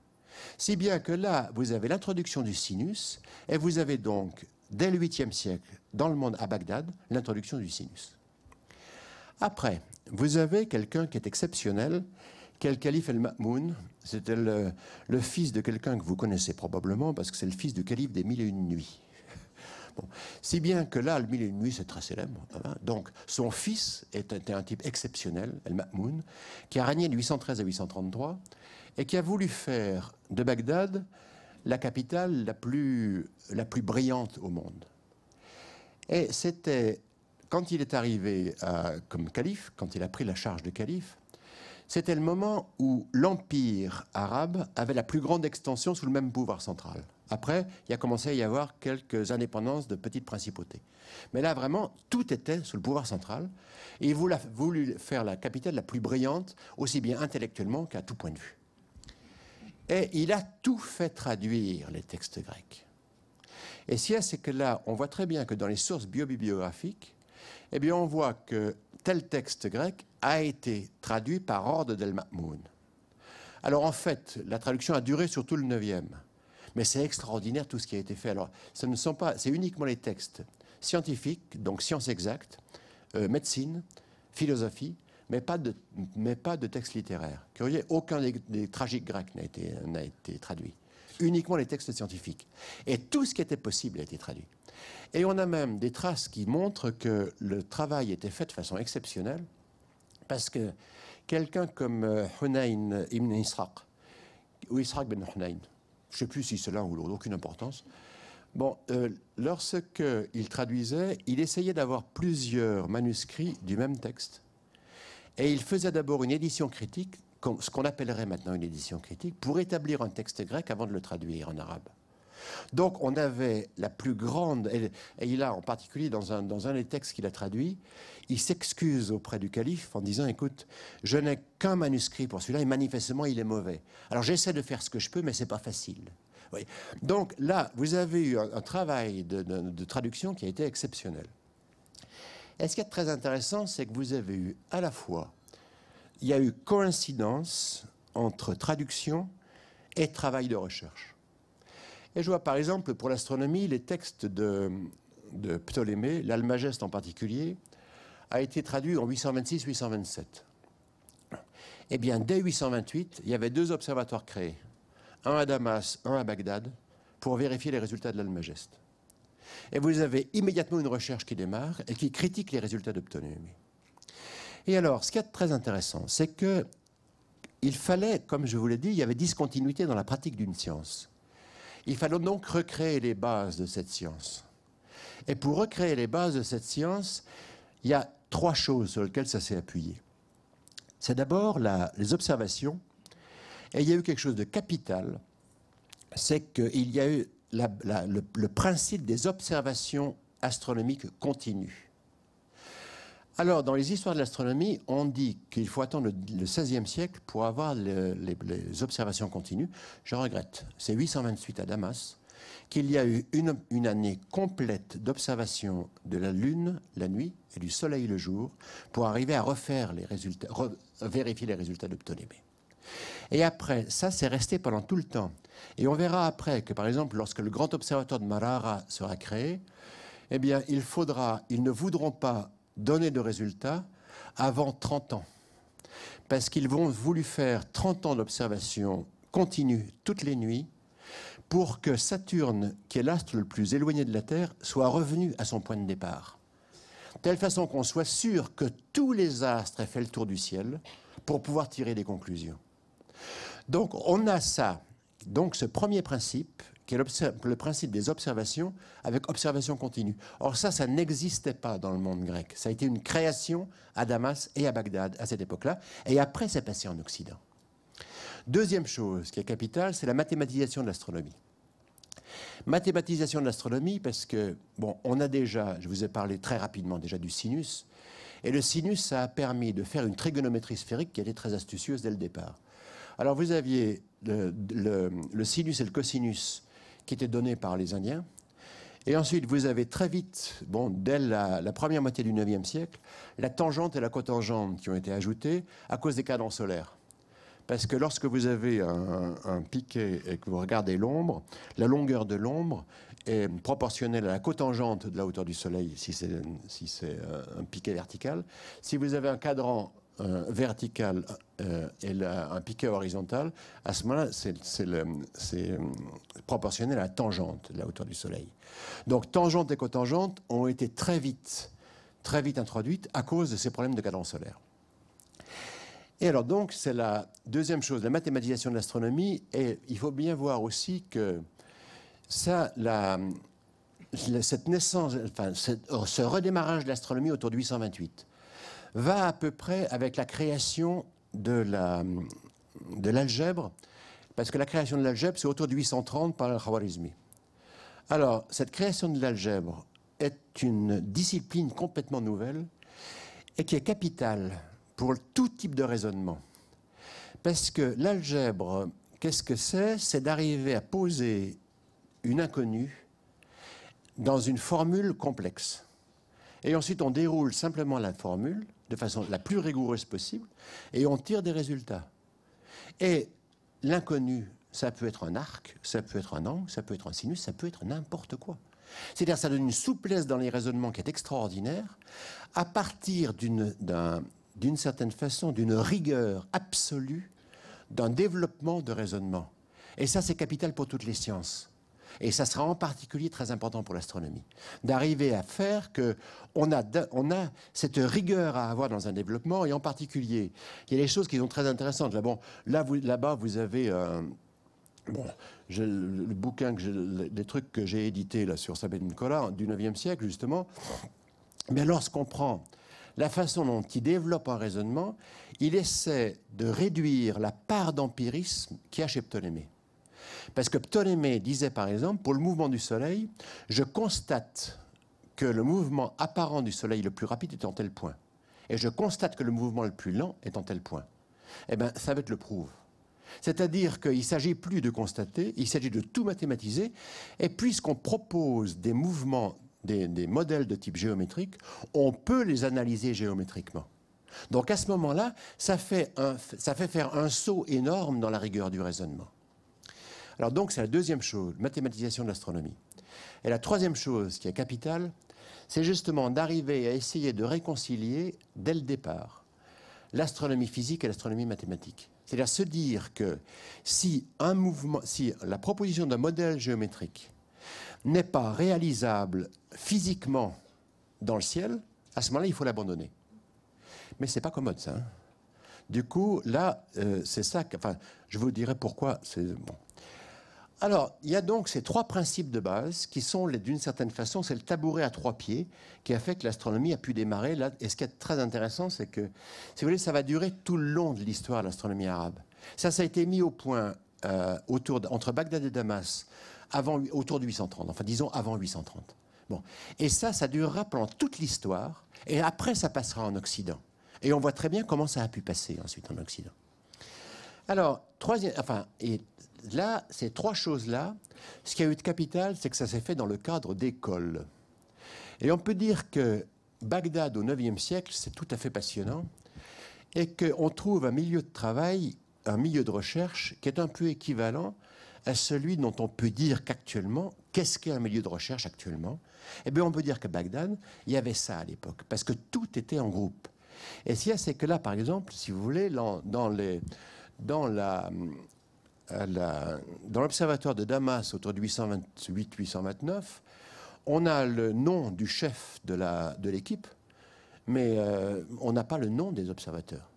Si bien que là, vous avez l'introduction du sinus, et vous avez donc, dès le 8e siècle, dans le monde à Bagdad, l'introduction du sinus. Après, vous avez quelqu'un qui est exceptionnel, quel calife El Ma'moun C'était le, fils de quelqu'un que vous connaissez probablement, parce que c'est le fils du calife des Mille et Une Nuits. Si bien que là, le Mille et Une Nuits, c'est très célèbre. Hein, hein. Donc, son fils était un type exceptionnel, El Ma'moun, qui a régné de 813 à 833, et qui a voulu faire de Bagdad la capitale la plus, brillante au monde. Et c'était, quand il est arrivé comme calife, quand il a pris la charge de calife, c'était le moment où l'Empire arabe avait la plus grande extension sous le même pouvoir central. Après, il a commencé à y avoir quelques indépendances de petites principautés. Mais là, vraiment, tout était sous le pouvoir central. Et il voulait voulu faire la capitale la plus brillante, aussi bien intellectuellement qu'à tout point de vue. Et il a tout fait traduire, les textes grecs. Et si c'est que là, on voit très bien que dans les sources biobibliographiques, eh bien, on voit que tel texte grec a été traduit par ordre d'El Mahmoud. Alors en fait, la traduction a duré sur tout le 9e. Mais c'est extraordinaire tout ce qui a été fait. Alors, ce ne sont pas, c'est uniquement les textes scientifiques, donc sciences exactes, euh, médecine, philosophie, mais pas de, mais pas de textes littéraires. Curieux, aucun des, tragiques grecs n'a été, n'a été traduit. Uniquement les textes scientifiques. Et tout ce qui était possible a été traduit. Et on a même des traces qui montrent que le travail était fait de façon exceptionnelle, parce que quelqu'un comme euh, Hunayn ibn Israq, ou Israq ben Hunayn, je ne sais plus si cela ou l'autre, aucune importance, Bon, euh, lorsqu'il traduisait, il essayait d'avoir plusieurs manuscrits du même texte. Et il faisait d'abord une édition critique, ce qu'on appellerait maintenant une édition critique, pour établir un texte grec avant de le traduire en arabe. Donc on avait la plus grande, et, il a en particulier dans un, des textes qu'il a traduit, il s'excuse auprès du calife en disant, écoute, je n'ai qu'un manuscrit pour celui-là et manifestement il est mauvais. Alors j'essaie de faire ce que je peux, mais c'est pas facile. Donc là, vous avez eu un, travail de, de traduction qui a été exceptionnel. Et ce qui est très intéressant, c'est que vous avez eu à la fois, il y a eu coïncidence entre traduction et travail de recherche. Et je vois par exemple pour l'astronomie les textes de, Ptolémée, l'Almageste en particulier, a été traduit en 826-827. Eh bien, dès 828, il y avait deux observatoires créés, un à Damas, un à Bagdad, pour vérifier les résultats de l'Almageste. Et vous avez immédiatement une recherche qui démarre et qui critique les résultats de Ptolémée. Et alors, ce qui est très intéressant, c'est que il fallait, comme je vous l'ai dit, il y avait discontinuité dans la pratique d'une science. Il fallait donc recréer les bases de cette science. Et pour recréer les bases de cette science, il y a trois choses sur lesquelles ça s'est appuyé. C'est d'abord les observations. Et il y a eu quelque chose de capital, c'est qu'il y a eu le principe des observations astronomiques continues. Alors, dans les histoires de l'astronomie, on dit qu'il faut attendre le XVIe siècle pour avoir les, observations continues. Je regrette. C'est 828 à Damas qu'il y a eu une, année complète d'observation de la Lune la nuit et du Soleil le jour pour arriver à refaire les résultats, vérifier les résultats de Ptolémée. Et après, ça, c'est resté pendant tout le temps. Et on verra après que, par exemple, lorsque le grand observatoire de Marara sera créé, eh bien, il faudra, ils ne voudront pas donner de résultats avant 30 ans. Parce qu'ils vont voulu faire 30 ans d'observation continue toutes les nuits pour que Saturne, qui est l'astre le plus éloigné de la Terre, soit revenu à son point de départ. telle façon qu'on soit sûr que tous les astres aient fait le tour du ciel pour pouvoir tirer des conclusions. Donc on a ça donc ce premier principe, qui est le principe des observations avec observation continue. Or ça, ça n'existait pas dans le monde grec. Ça a été une création à Damas et à Bagdad à cette époque-là, et après c'est passé en Occident. Deuxième chose qui est capitale, c'est la mathématisation de l'astronomie. Mathématisation de l'astronomie, parce que, bon, on a déjà, je vous ai parlé très rapidement déjà du sinus, et le sinus, ça a permis de faire une trigonométrie sphérique qui était très astucieuse dès le départ. Alors vous aviez le, sinus et le cosinus qui étaient donnés par les Indiens. Et ensuite, vous avez très vite, bon, dès la, première moitié du IXe siècle, la tangente et la cotangente qui ont été ajoutées à cause des cadrans solaires. Parce que lorsque vous avez un, piquet et que vous regardez l'ombre, la longueur de l'ombre est proportionnelle à la cotangente de la hauteur du Soleil, si c'est euh, un piquet vertical. Si vous avez un cadran vertical vertical euh, et un piquet horizontal, à ce moment-là, c'est euh, proportionnel à la tangente de la hauteur du Soleil. Donc tangente et cotangente ont été très vite, très vite introduites à cause de ces problèmes de cadran solaire. Et alors donc, c'est la deuxième chose, la mathématisation de l'astronomie. Et il faut bien voir aussi que ça, la, cette naissance, enfin, ce redémarrage de l'astronomie autour de 828, va à peu près avec la création de l'algèbre, parce que la création de l'algèbre, c'est autour de 830 par al-Khawarizmi. Alors, cette création de l'algèbre est une discipline complètement nouvelle et qui est capitale pour tout type de raisonnement. Parce que l'algèbre, qu'est-ce que c'est C'est d'arriver à poser une inconnue dans une formule complexe. Et ensuite, on déroule simplement la formule de façon la plus rigoureuse possible, et on tire des résultats. Et l'inconnu, ça peut être un arc, ça peut être un angle, ça peut être un sinus, ça peut être n'importe quoi. C'est-à-dire ça donne une souplesse dans les raisonnements qui est extraordinaire, à partir d'une certaine façon, d'une rigueur absolue d'un développement de raisonnement. Et ça, c'est capital pour toutes les sciences. Et ça sera en particulier très important pour l'astronomie, d'arriver à faire que on a, cette rigueur à avoir dans un développement, et en particulier, il y a des choses qui sont très intéressantes. Là, bon, là, bas vous avez... Euh, le, bouquin, les trucs que j'ai édités là, sur Sabine Nicolas du 9e siècle, justement. Mais lorsqu'on prend la façon dont il développe un raisonnement, il essaie de réduire la part d'empirisme qu'il y a chez Ptolémée. Parce que Ptolémée disait par exemple, pour le mouvement du Soleil, je constate que le mouvement apparent du Soleil le plus rapide est en tel point. Et je constate que le mouvement le plus lent est en tel point. Eh bien, ça va être le prouve. C'est-à-dire qu'il ne s'agit plus de constater, il s'agit de tout mathématiser. Et puisqu'on propose des mouvements, des, modèles de type géométrique, on peut les analyser géométriquement. Donc à ce moment-là, ça fait faire un saut énorme dans la rigueur du raisonnement. Alors donc c'est la deuxième chose, mathématisation de l'astronomie. Et la troisième chose qui est capitale, c'est justement d'arriver à essayer de réconcilier dès le départ l'astronomie physique et l'astronomie mathématique. C'est-à-dire se dire que si un mouvement, si la proposition d'un modèle géométrique n'est pas réalisable physiquement dans le ciel, à ce moment-là, il faut l'abandonner. Mais c'est pas commode, ça. Hein. du coup, là, euh, c'est ça. Que, enfin, je vous dirai pourquoi. C'est bon. Alors, il y a donc ces trois principes de base qui sont, d'une certaine façon, c'est le tabouret à trois pieds qui a fait que l'astronomie a pu démarrer. Là, et ce qui est très intéressant, c'est que, si vous voulez, ça va durer tout le long de l'histoire de l'astronomie arabe. Ça, ça a été mis au point euh, autour entre Bagdad et Damas avant, autour de 830, enfin disons avant 830. Bon. Et ça, ça durera pendant toute l'histoire, et après, ça passera en Occident. Et on voit très bien comment ça a pu passer ensuite en Occident. Alors, troisième, enfin, et là, ces trois choses-là, ce qui a eu de capital, c'est que ça s'est fait dans le cadre d'écoles. Et on peut dire que Bagdad au IXe siècle, c'est tout à fait passionnant, et qu'on trouve un milieu de travail, un milieu de recherche qui est un peu équivalent à celui dont on peut dire qu'actuellement, qu'est-ce qu'est un milieu de recherche actuellement Eh bien, on peut dire que Bagdad, il y avait ça à l'époque, parce que tout était en groupe. Et ce c'est que là, par exemple, si vous voulez, dans la, dans l'observatoire de Damas autour de 828-829, on a le nom du chef de l'équipe, mais euh, on n'a pas le nom des observateurs.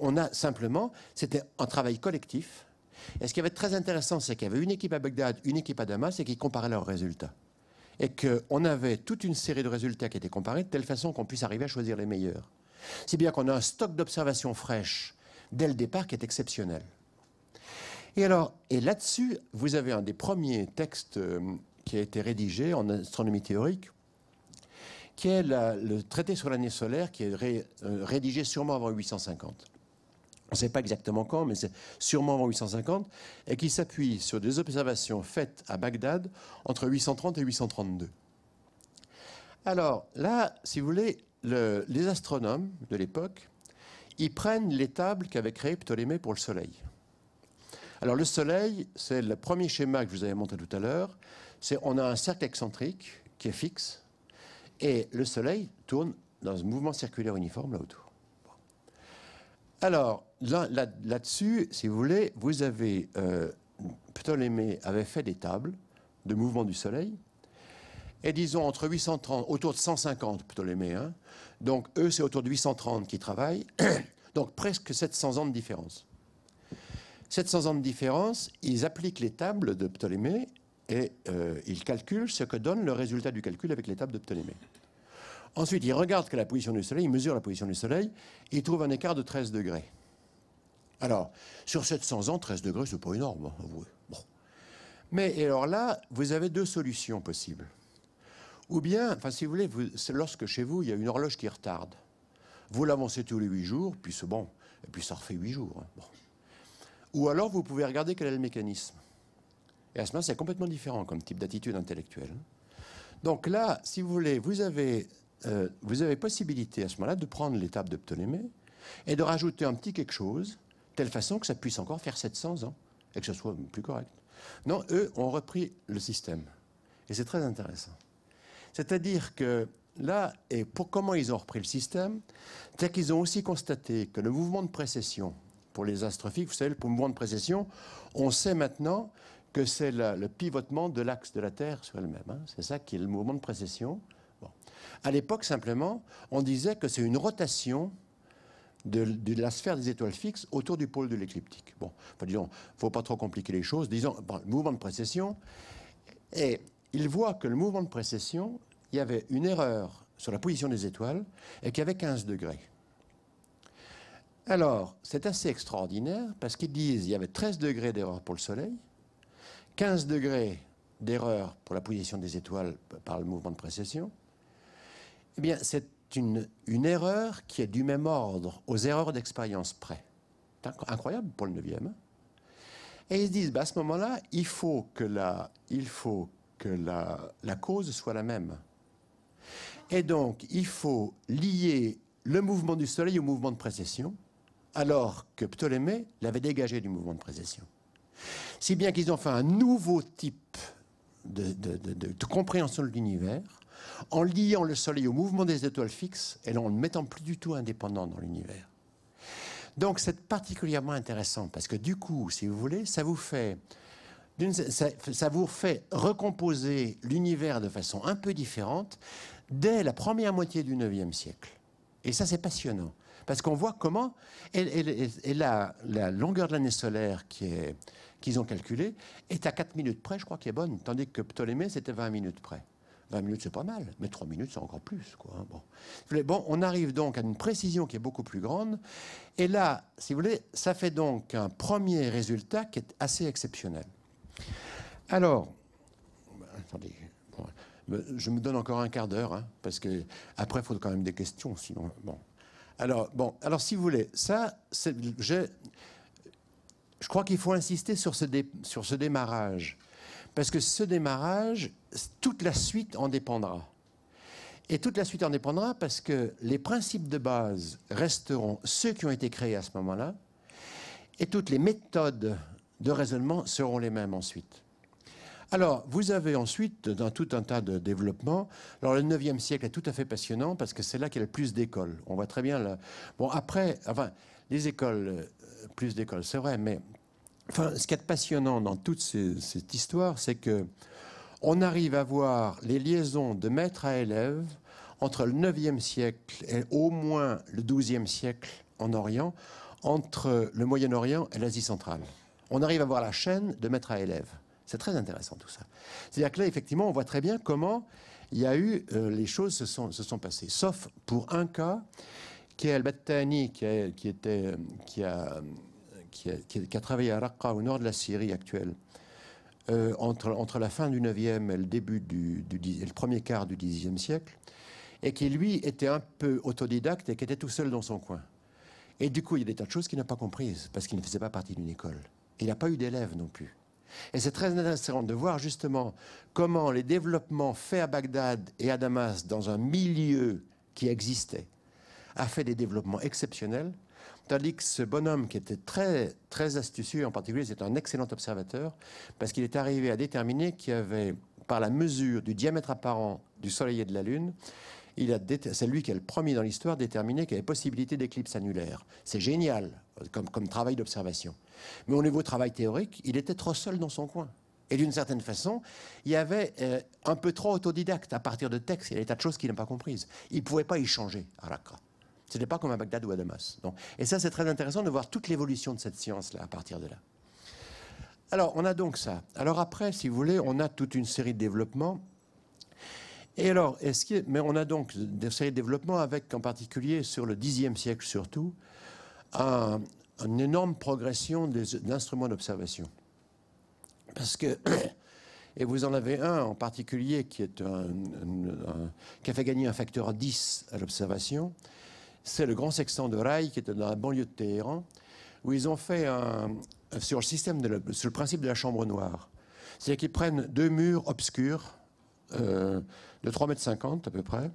On a simplement, c'était un travail collectif. Et ce qui avait été très intéressant, c'est qu'il y avait une équipe à Bagdad, une équipe à Damas, et qui comparaient leurs résultats. Et qu'on avait toute une série de résultats qui étaient comparés de telle façon qu'on puisse arriver à choisir les meilleurs. Si bien qu'on a un stock d'observations fraîches dès le départ qui est exceptionnel. Et là-dessus, vous avez un des premiers textes euh, qui a été rédigé en astronomie théorique, qui est le traité sur l'année solaire, qui est euh, rédigé sûrement avant 850. On ne sait pas exactement quand, mais c'est sûrement avant 850, et qui s'appuie sur des observations faites à Bagdad entre 830 et 832. Alors là, si vous voulez, les astronomes de l'époque, ils prennent les tables qu'avait créées Ptolémée pour le Soleil. Alors le Soleil, c'est le premier schéma que je vous avais montré tout à l'heure. C'est on a un cercle excentrique qui est fixe et le Soleil tourne dans un mouvement circulaire uniforme là autour. Alors là-dessus, si vous voulez, vous avez euh, Ptolémée avait fait des tables de mouvement du Soleil. Et disons entre 830, autour de 150 Ptolémée, hein. Donc eux, c'est autour de 830 qui travaillent. Donc presque 700 ans de différence. 700 ans de différence, ils appliquent les tables de Ptolémée et euh, ils calculent ce que donne le résultat du calcul avec les tables de Ptolémée. Ensuite, ils regardent que la position du Soleil, ils mesurent la position du Soleil, ils trouvent un écart de 13 degrés. Alors, sur 700 ans, 13 degrés, c'est pas énorme, hein, avouez. Mais alors là, vous avez deux solutions possibles. Ou bien, enfin, si vous voulez, lorsque chez vous, il y a une horloge qui retarde, vous l'avancez tous les 8 jours, puis bon, et puis ça refait 8 jours. Hein, bon. Ou alors vous pouvez regarder quel est le mécanisme. Et à ce moment, c'est complètement différent comme type d'attitude intellectuelle. Donc là, si vous voulez, euh, vous avez, possibilité à ce moment-là de prendre l'étape de Ptolémée et de rajouter un petit quelque chose, telle façon que ça puisse encore faire 700 ans et que ce soit plus correct. Non, eux ont repris le système. Et c'est très intéressant. C'est-à-dire que là, et pour comment ils ont repris le système, c'est qu'ils ont aussi constaté que le mouvement de précession pour les astrophiques, vous savez, pour le mouvement de précession, on sait maintenant que c'est le pivotement de l'axe de la Terre sur elle-même. Hein. C'est ça qui est le mouvement de précession. À l'époque, simplement, on disait que c'est une rotation de, la sphère des étoiles fixes autour du pôle de l'écliptique. Bon, enfin, disons, faut pas trop compliquer les choses. Disons, le mouvement de précession. Et il voit que le mouvement de précession, il y avait une erreur sur la position des étoiles et qu'il y avait 15 degrés. Alors, c'est assez extraordinaire parce qu'ils disent qu'il y avait 13 degrés d'erreur pour le Soleil, 15 degrés d'erreur pour la position des étoiles par le mouvement de précession. Eh bien, c'est une, erreur qui est du même ordre aux erreurs d'expérience près. C'est incroyable pour le 9 neuvième. Hein. Et ils se disent, bah, à ce moment-là, il faut que, il faut que la cause soit la même. Et donc, il faut lier le mouvement du Soleil au mouvement de précession alors que Ptolémée l'avait dégagé du mouvement de précession. Si bien qu'ils ont fait un nouveau type de, compréhension de l'univers en liant le Soleil au mouvement des étoiles fixes et en le mettant plus du tout indépendant dans l'univers. Donc c'est particulièrement intéressant parce que du coup, si vous voulez, ça vous fait ça, vous fait recomposer l'univers de façon un peu différente dès la première moitié du 9 siècle. Et ça, c'est passionnant. Parce qu'on voit comment, et, et, la, longueur de l'année solaire qu'ils ont calculée est à 4 minutes près, je crois, qui est bonne, tandis que Ptolémée, c'était 20 minutes près. 20 minutes, c'est pas mal, mais 3 minutes, c'est encore plus. Quoi. Hein, bon. bon, on arrive donc à une précision qui est beaucoup plus grande. Et là, si vous voulez, ça fait donc un premier résultat qui est assez exceptionnel. Alors, attendez, je me donne encore un quart d'heure, hein, parce qu'après, il faut quand même des questions, sinon, bon. Alors, bon, alors si vous voulez, ça, je, crois qu'il faut insister sur sur ce démarrage. Parce que ce démarrage, toute la suite en dépendra. Et toute la suite en dépendra parce que les principes de base resteront ceux qui ont été créés à ce moment-là, et toutes les méthodes de raisonnement seront les mêmes ensuite. Alors, vous avez ensuite, dans tout un tas de développements, alors le 9e siècle est tout à fait passionnant parce que c'est là qu'il y a le plus d'écoles. On voit très bien. là Bon, après, enfin, les écoles, euh, plus d'écoles, c'est vrai, mais enfin, ce qui est passionnant dans toute cette histoire, c'est que on arrive à voir les liaisons de maître à élève entre le 9e siècle et au moins le 12e siècle en Orient, entre le Moyen-Orient et l'Asie centrale. On arrive à voir la chaîne de maître à élève. C'est très intéressant tout ça. C'est-à-dire que là, effectivement, on voit très bien comment il y a eu, euh, les choses se sont, passées. Sauf pour un cas, qui est Al-Battani, qui, a, était, qui, a, travaillé à Raqqa, au nord de la Syrie actuelle, euh, entre, la fin du 9e et le début du, et le premier quart du 10e siècle, et qui, lui, était un peu autodidacte et qui était tout seul dans son coin. Et du coup, il y a des tas de choses qu'il n'a pas comprises, parce qu'il ne faisait pas partie d'une école. Il n'a pas eu d'élèves non plus. Et c'est très intéressant de voir justement comment les développements faits à Bagdad et à Damas dans un milieu qui existait a fait des développements exceptionnels, tandis que ce bonhomme qui était très, très astucieux, en particulier, c'est un excellent observateur, parce qu'il est arrivé à déterminer qu'il y avait, par la mesure du diamètre apparent du Soleil et de la Lune, c'est lui qui est le premier dans l'histoire déterminé qu'il y avait possibilité d'éclipse annulaire. C'est génial comme, comme travail d'observation. Mais au niveau travail théorique, il était trop seul dans son coin. Et d'une certaine façon, il y avait euh, un peu trop autodidacte à partir de textes. Il y a des tas de choses qu'il n'a pas comprises. Il ne pouvait pas y changer à Raqqa. Ce n'était pas comme à Bagdad ou à Damas. Donc. Et ça, c'est très intéressant de voir toute l'évolution de cette science-là à partir de là. Alors, on a donc ça. Alors après, si vous voulez, on a toute une série de développements et alors, est -ce mais on a donc des séries de développement avec, en particulier sur le Xe siècle surtout, une énorme progression d'instruments d'observation. Parce que, et vous en avez un en particulier qui, est qui a fait gagner un facteur 10 à l'observation, c'est le grand sextant de Rail qui était dans la banlieue de Téhéran, où ils ont fait un, sur le système, sur le principe de la chambre noire. C'est-à-dire qu'ils prennent deux murs obscurs, euh, de 3,50 m à peu près,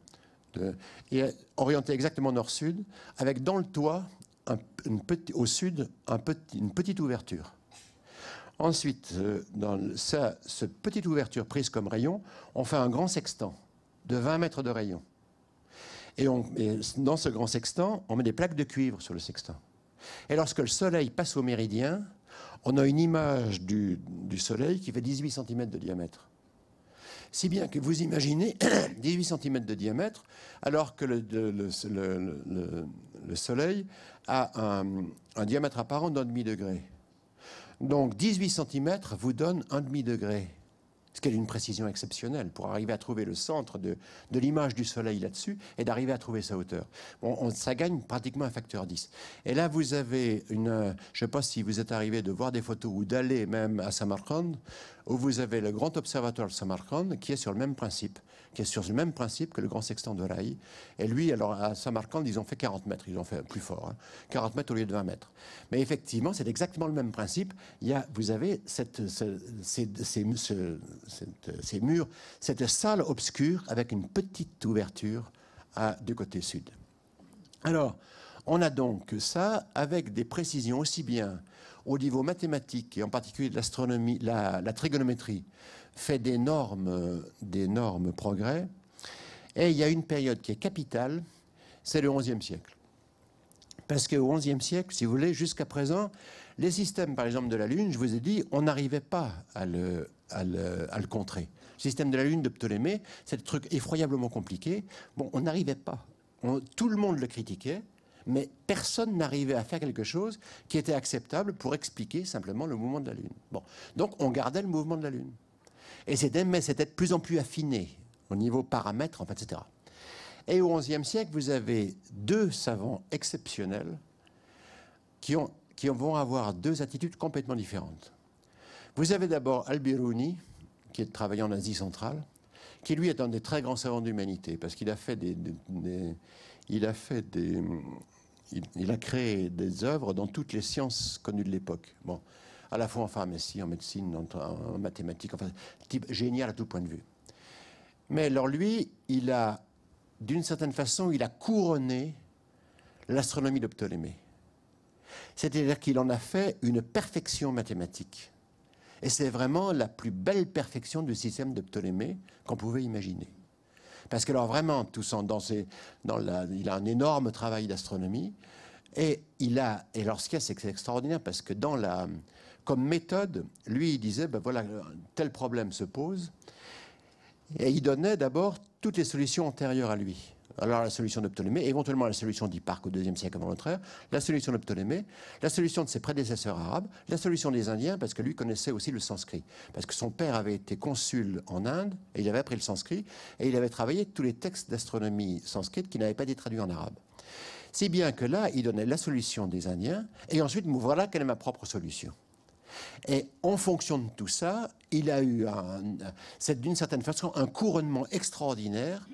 et orienté exactement nord-sud, avec dans le toit, au sud, une petite ouverture. Ensuite, euh, dans cette petite ouverture prise comme rayon, on fait un grand sextant de 20 mètres de rayon. Et, dans ce grand sextant, on met des plaques de cuivre sur le sextant. Et lorsque le soleil passe au méridien, on a une image du, du soleil qui fait 18 cm de diamètre. Si bien que vous imaginez 18 cm de diamètre, alors que le, Soleil a un, un diamètre apparent d'un demi-degré. Donc 18 cm vous donne un demi-degré ce qui est une précision exceptionnelle, pour arriver à trouver le centre de, l'image du Soleil là-dessus et d'arriver à trouver sa hauteur. on, ça gagne pratiquement un facteur 10. Et là, vous avez une... Euh, je ne sais pas si vous êtes arrivé de voir des photos ou d'aller même à Samarkand, où vous avez le grand observatoire de Samarkand qui est sur le même principe qui est sur le même principe que le grand sextant de Raï. Et lui, alors à Samarcande, ils ont fait 40 mètres, ils ont fait plus fort, 40 hein. mètres au lieu de 20 mètres. Mais effectivement, c'est exactement le même principe. Il y vous avez ces, murs, cette salle obscure avec une petite ouverture à, du côté sud. Alors, on a donc ça avec des précisions aussi bien au niveau mathématique et en particulier de l'astronomie, la, trigonométrie, fait d'énormes, d'énormes progrès. Et il y a une période qui est capitale, c'est le XIe siècle. Parce qu'au XIe siècle, si vous voulez, jusqu'à présent, les systèmes, par exemple, de la Lune, je vous ai dit, on n'arrivait pas à le, à le, contrer. Le système de la Lune de Ptolémée, c'est un truc effroyablement compliqué. Bon, on n'arrivait pas. tout le monde le critiquait, mais personne n'arrivait à faire quelque chose qui était acceptable pour expliquer simplement le mouvement de la Lune. Bon, donc on gardait le mouvement de la Lune. Et c'est cette de plus en plus affiné au niveau paramètres, etc. Et au XIe siècle, vous avez deux savants exceptionnels qui, ont, qui vont avoir deux attitudes complètement différentes. Vous avez d'abord Al-Biruni, qui est travaillant en Asie centrale, qui lui est un des très grands savants d'humanité parce qu'il a fait des, il a fait des, il, a créé des œuvres dans toutes les sciences connues de l'époque. Bon à la fois en pharmacie, en médecine, en, mathématiques, enfin, type génial à tout point de vue. Mais alors lui, il a, d'une certaine façon, il a couronné l'astronomie de Ptolémée. C'est-à-dire qu'il en a fait une perfection mathématique. Et c'est vraiment la plus belle perfection du système de Ptolémée qu'on pouvait imaginer. Parce que alors vraiment, tout ça, dans, dans la, il a un énorme travail d'astronomie. Et il a, et alors ce qu'il y a, c'est que c'est extraordinaire parce que dans la, comme méthode, lui, il disait, ben voilà, tel problème se pose. Et il donnait d'abord toutes les solutions antérieures à lui. Alors la solution de Ptolémée, éventuellement la solution d'Hipparque au deuxième siècle avant notre ère, la solution de la solution de ses prédécesseurs arabes, la solution des Indiens, parce que lui connaissait aussi le sanskrit. Parce que son père avait été consul en Inde, et il avait appris le sanskrit, et il avait travaillé tous les textes d'astronomie sanscrite qui n'avaient pas été traduits en arabe. Si bien que là, il donnait la solution des Indiens, et ensuite, voilà quelle est ma propre solution. Et en fonction de tout ça, il a eu, c'est d'une certaine façon, un couronnement extraordinaire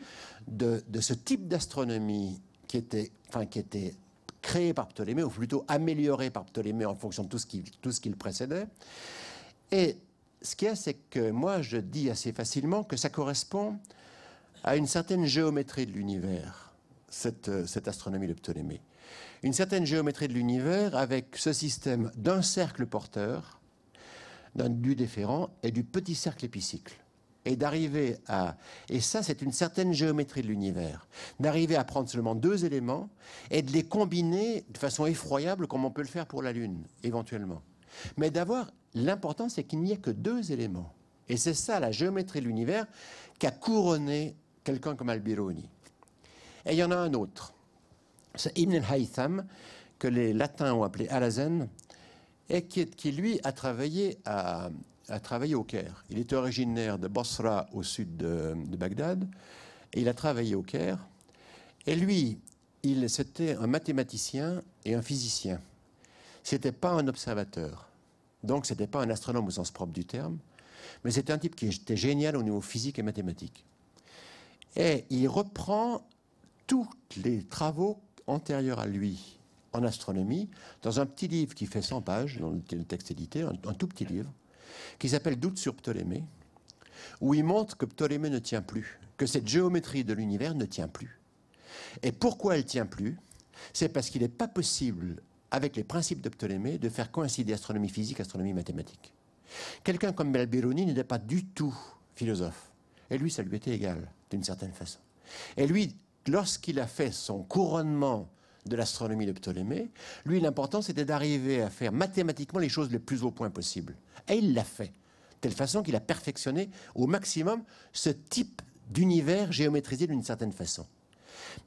de, ce type d'astronomie qui était, enfin, qui était créé par Ptolémée, ou plutôt amélioré par Ptolémée en fonction de tout ce qui, le précédait. Et ce qu'il y a, c'est que moi, je dis assez facilement que ça correspond à une certaine géométrie de l'univers, cette, cette astronomie de Ptolémée une certaine géométrie de l'univers avec ce système d'un cercle porteur, d'un du déférent et du petit cercle épicycle. Et d'arriver à. Et ça, c'est une certaine géométrie de l'univers. D'arriver à prendre seulement deux éléments et de les combiner de façon effroyable, comme on peut le faire pour la Lune, éventuellement. Mais d'avoir. L'important, c'est qu'il n'y ait que deux éléments. Et c'est ça, la géométrie de l'univers, qu'a couronné quelqu'un comme Albironi. Et il y en a un autre c'est Ibn al-Haytham, que les Latins ont appelé Alazen, et qui, lui a travaillé, à, au Caire. Il est originaire de Bosra au sud de, Bagdad, et il a travaillé au Caire. Et lui, il c'était un mathématicien et un physicien. Ce n'était pas un observateur. Donc ce n'était pas un astronome au sens propre du terme, mais c'était un type qui était génial au niveau physique et mathématique. Et il reprend tous les travaux antérieur à lui en astronomie dans un petit livre qui fait 100 pages, dans le texte édité, un, tout petit livre, qui s'appelle Doute sur Ptolémée, où il montre que Ptolémée ne tient plus, que cette géométrie de l'univers ne tient plus. Et pourquoi elle tient plus C'est parce qu'il n'est pas possible, avec les principes de Ptolémée, de faire coïncider astronomie physique, astronomie mathématique. Quelqu'un comme Belberoni n'était pas du tout philosophe. Et lui, ça lui était égal, d'une certaine façon. Et lui, lorsqu'il a fait son couronnement de l'astronomie de Ptolémée, lui, l'important, c'était d'arriver à faire mathématiquement les choses le plus au point possible. Et il l'a fait. De telle façon qu'il a perfectionné au maximum ce type d'univers géométrisé d'une certaine façon.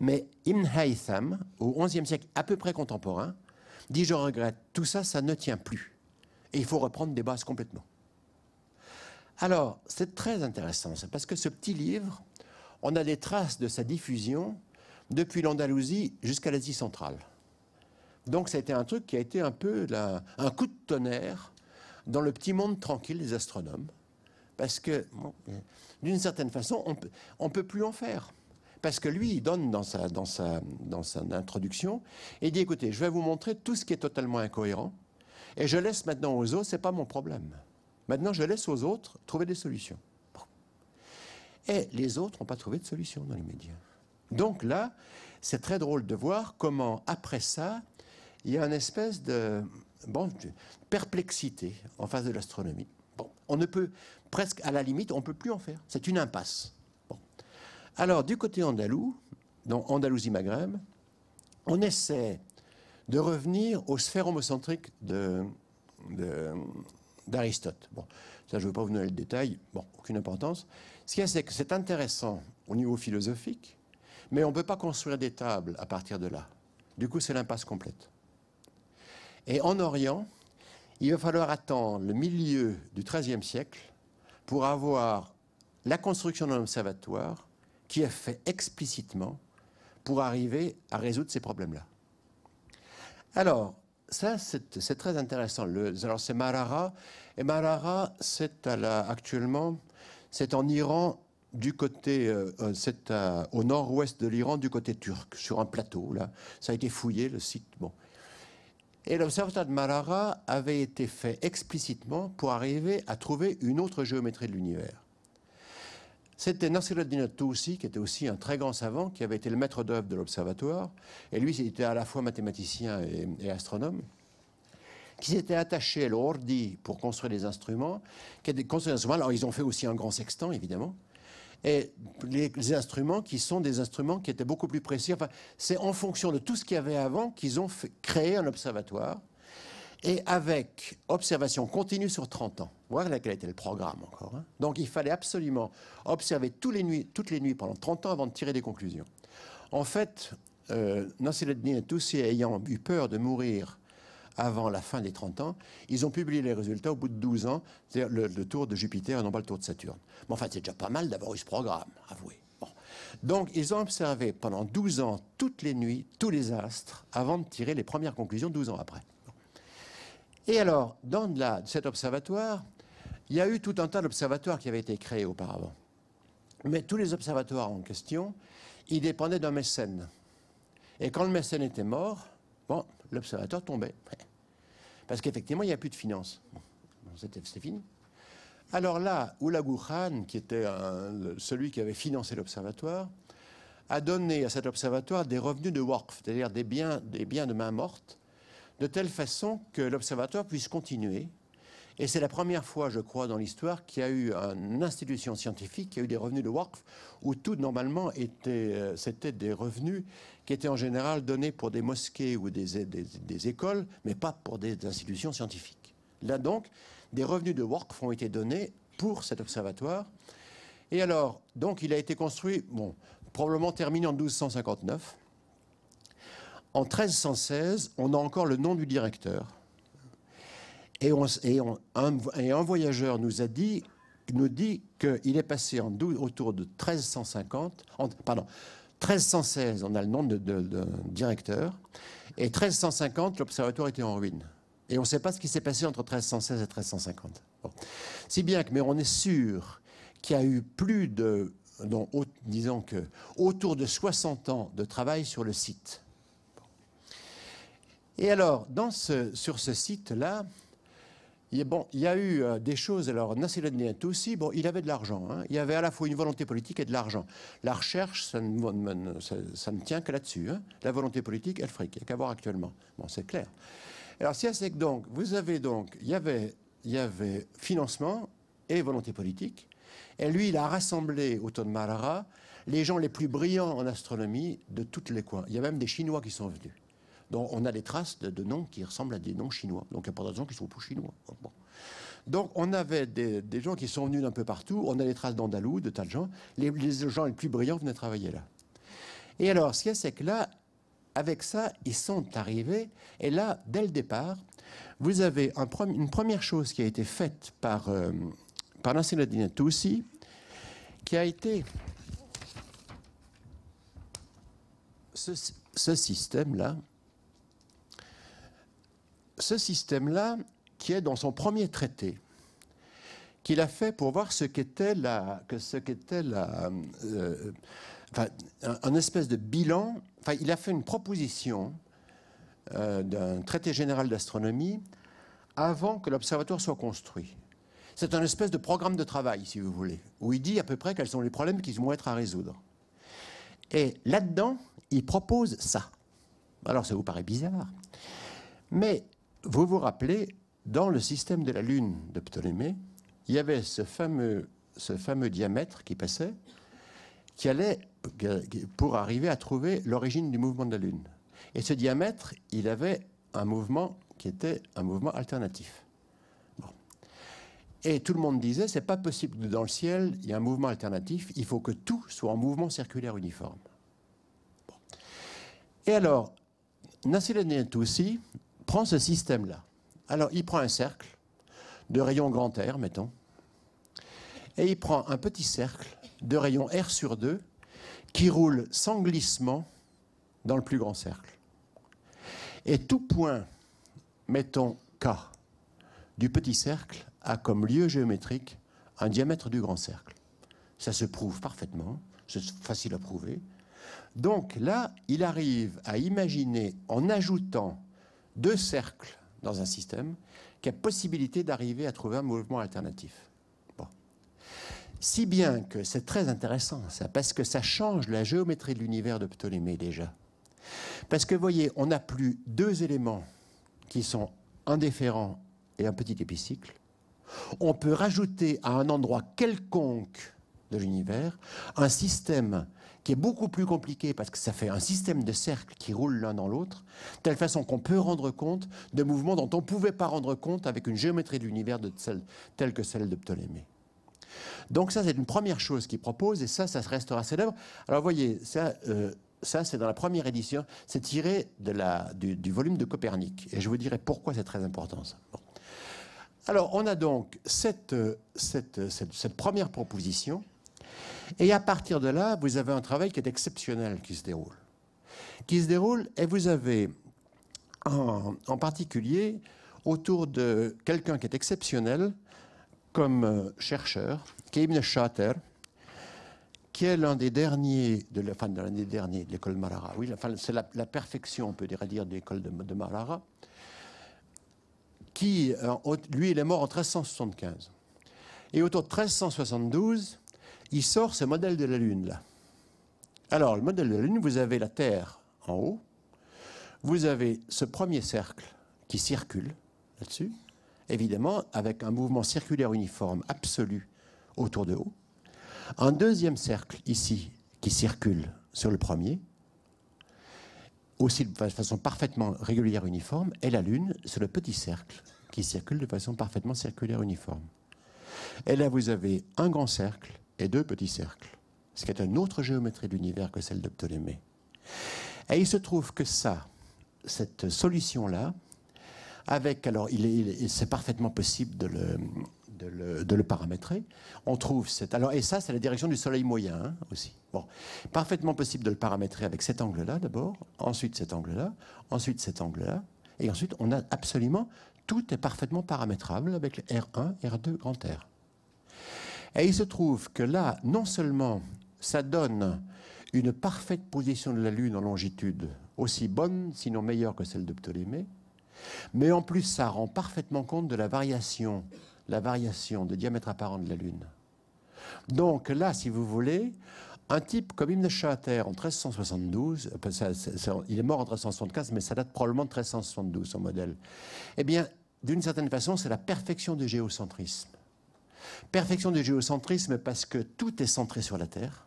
Mais Ibn Haytham, au XIe siècle à peu près contemporain, dit Je regrette, tout ça, ça ne tient plus. Et il faut reprendre des bases complètement. Alors, c'est très intéressant, c'est parce que ce petit livre, on a des traces de sa diffusion depuis l'Andalousie jusqu'à l'Asie centrale. Donc ça a été un truc qui a été un peu un coup de tonnerre dans le petit monde tranquille des astronomes. Parce que, d'une certaine façon, on peut, ne peut plus en faire. Parce que lui, il donne dans sa, dans, sa, dans sa introduction, il dit, écoutez, je vais vous montrer tout ce qui est totalement incohérent, et je laisse maintenant aux autres, ce n'est pas mon problème. Maintenant, je laisse aux autres trouver des solutions. Et les autres n'ont pas trouvé de solution dans les médias. Donc là, c'est très drôle de voir comment, après ça, il y a une espèce de, bon, perplexité en face de l'astronomie. Bon, on ne peut presque, à la limite, on ne peut plus en faire. C'est une impasse. Bon. Alors, du côté andalou, donc Andalousie-Maghreb, on essaie de revenir aux sphères homocentriques de, d'Aristote. Bon, ça, je ne veux pas vous donner le détail, bon, aucune importance. Ce qu'il y c'est que c'est intéressant au niveau philosophique, mais on ne peut pas construire des tables à partir de là. Du coup, c'est l'impasse complète. Et en Orient, il va falloir attendre le milieu du XIIIe siècle pour avoir la construction d'un observatoire qui est fait explicitement pour arriver à résoudre ces problèmes-là. Alors, ça, c'est très intéressant. alors, c'est Marara. Et Marara, c'est actuellement c'est en Iran, du côté, euh, euh, au nord-ouest de l'Iran, du côté turc, sur un plateau. Là, ça a été fouillé le site. Bon. Et l'observatoire de Malara avait été fait explicitement pour arriver à trouver une autre géométrie de l'univers. C'était al-Din Toussi, qui était aussi un très grand savant, qui avait été le maître d'œuvre de l'observatoire. Et lui, il était à la fois mathématicien et astronome qui s'étaient attachés à l'Ordi pour construire des instruments. Alors, ils ont fait aussi un grand sextant, évidemment. Et les, instruments qui sont des instruments qui étaient beaucoup plus précis. Enfin, c'est en fonction de tout ce qu'il y avait avant qu'ils ont créé un observatoire. Et avec observation continue sur 30 ans. Voilà quel était le programme encore. Hein Donc il fallait absolument observer toutes les, nuits, toutes les nuits pendant 30 ans avant de tirer des conclusions. En fait, euh, tous Toussi ayant eu peur de mourir avant la fin des 30 ans. Ils ont publié les résultats au bout de 12 ans, c'est-à-dire le, tour de Jupiter et non pas le tour de Saturne. Mais enfin, c'est déjà pas mal d'avoir eu ce programme, avouez. Donc, ils ont observé pendant 12 ans, toutes les nuits, tous les astres, avant de tirer les premières conclusions 12 ans après. Et alors, dans de cet observatoire, il y a eu tout un tas d'observatoires qui avaient été créés auparavant. Mais tous les observatoires en question, ils dépendaient d'un mécène. Et quand le mécène était mort, bon, L'Observatoire tombait. Parce qu'effectivement, il n'y a plus de finances. C'était fini. Alors là, Oulagou Khan, qui était celui qui avait financé l'observatoire, a donné à cet observatoire des revenus de work, c'est-à-dire des biens, des biens de main morte, de telle façon que l'observatoire puisse continuer et c'est la première fois, je crois, dans l'histoire qu'il y a eu une institution scientifique qui a eu des revenus de WARF où tout, normalement, euh, c'était des revenus qui étaient en général donnés pour des mosquées ou des, écoles, mais pas pour des institutions scientifiques. Là, donc, des revenus de WARF ont été donnés pour cet observatoire. Et alors, donc, il a été construit, bon, probablement terminé en 1259. En 1316, on a encore le nom du directeur. Et, un, voyageur nous a dit, nous dit qu'il est passé en autour de 1350, pardon, 1316, on a le nom de, directeur, et 1350, l'observatoire était en ruine. Et on ne sait pas ce qui s'est passé entre 1316 et 1350. Si bien que, mais on est sûr qu'il y a eu plus de, disons que, autour de 60 ans de travail sur le site. Et alors, dans ce, sur ce site-là, il, bon, il y a eu euh, des choses, alors Nasser aussi, bon, il avait de l'argent. Hein. Il y avait à la fois une volonté politique et de l'argent. La recherche, ça ne, tient que là-dessus. Hein. La volonté politique, elle fric, il n'y a qu'à voir actuellement. Bon, c'est clair. Alors, si c'est que donc, vous avez donc, il y avait, il y avait financement et volonté politique. Et lui, il a rassemblé autour de Marara les gens les plus brillants en astronomie de tous les coins. Il y a même des Chinois qui sont venus. Donc, on a des traces de, noms qui ressemblent à des noms chinois. Donc il n'y a pas de gens qui sont chinois. Donc on avait des, gens qui sont venus d'un peu partout, on a des traces d'Andalous, de tas de gens. Les, gens les plus brillants venaient travailler là. Et alors, ce qu'il y c'est que là, avec ça, ils sont arrivés. Et là, dès le départ, vous avez une première chose qui a été faite par, euh, par aussi, Toussi, qui a été ce système-là, ce système-là, qui est dans son premier traité, qu'il a fait pour voir ce qu'était la, que ce qu'était la, euh, enfin, un, espèce de bilan. Enfin, il a fait une proposition euh, d'un traité général d'astronomie avant que l'observatoire soit construit. C'est un espèce de programme de travail, si vous voulez, où il dit à peu près quels sont les problèmes qui vont être à résoudre. Et là-dedans, il propose ça. Alors, ça vous paraît bizarre, mais vous vous rappelez, dans le système de la Lune de Ptolémée, il y avait ce fameux, ce fameux diamètre qui passait, qui allait pour arriver à trouver l'origine du mouvement de la Lune. Et ce diamètre, il avait un mouvement qui était un mouvement alternatif. Et tout le monde disait, c'est pas possible que dans le ciel, il y a un mouvement alternatif, il faut que tout soit en mouvement circulaire uniforme. Et alors, Nassir Toussi prend ce système-là. Alors, il prend un cercle de rayon grand R, mettons, et il prend un petit cercle de rayon R sur 2 qui roule sans glissement dans le plus grand cercle. Et tout point, mettons K, du petit cercle a comme lieu géométrique un diamètre du grand cercle. Ça se prouve parfaitement, c'est facile à prouver. Donc là, il arrive à imaginer, en ajoutant deux cercles dans un système qui a possibilité d'arriver à trouver un mouvement alternatif. Si bien que c'est très intéressant ça, parce que ça change la géométrie de l'univers de Ptolémée déjà. Parce que voyez, on n'a plus deux éléments qui sont indifférents et un petit épicycle. On peut rajouter à un endroit quelconque de l'univers un système qui est beaucoup plus compliqué parce que ça fait un système de cercles qui roulent l'un dans l'autre, de telle façon qu'on peut rendre compte de mouvements dont on ne pouvait pas rendre compte avec une géométrie de l'univers telle que celle de Ptolémée. Donc ça, c'est une première chose qu'il propose, et ça, ça restera célèbre. Alors voyez, ça, euh, ça c'est dans la première édition, c'est tiré de la, du, volume de Copernic, et je vous dirai pourquoi c'est très important. Ça. Alors, on a donc cette, euh, cette, cette première proposition, et à partir de là, vous avez un travail qui est exceptionnel qui se déroule. Qui se déroule, et vous avez en, particulier autour de quelqu'un qui est exceptionnel comme euh, chercheur, qui est Ibn qui est l'un des derniers de la de l'année dernière de l'école Marara. Oui, c'est la, perfection, on peut dire, de l'école de, Marara. Qui, euh, lui, il est mort en 1375. Et autour de 1372, il sort ce modèle de la Lune, là. Alors, le modèle de la Lune, vous avez la Terre en haut, vous avez ce premier cercle qui circule là-dessus, évidemment avec un mouvement circulaire uniforme absolu autour de haut. Un deuxième cercle ici qui circule sur le premier, aussi de façon parfaitement régulière uniforme, et la Lune sur le petit cercle qui circule de façon parfaitement circulaire uniforme. Et là, vous avez un grand cercle et deux petits cercles, ce qui est une autre géométrie de l'univers que celle de Ptolémée. Et il se trouve que ça, cette solution-là, avec, alors il c'est parfaitement possible de le, paramétrer. On trouve cette. Alors, et ça, c'est la direction du soleil moyen hein, aussi. Bon, parfaitement possible de le paramétrer avec cet angle-là d'abord, ensuite cet angle-là, ensuite cet angle-là, et ensuite on a absolument tout est parfaitement paramétrable avec R1, R2, grand R. Et il se trouve que là, non seulement ça donne une parfaite position de la Lune en longitude, aussi bonne, sinon meilleure que celle de Ptolémée, mais en plus ça rend parfaitement compte de la variation, la variation de diamètre apparent de la Lune. Donc là, si vous voulez, un type comme Ibn al-Shahater en 1372, euh, il est mort en 1375, mais ça date probablement de 1372, son modèle. Eh bien, d'une certaine façon, c'est la perfection du géocentrisme. Perfection du géocentrisme parce que tout est centré sur la Terre.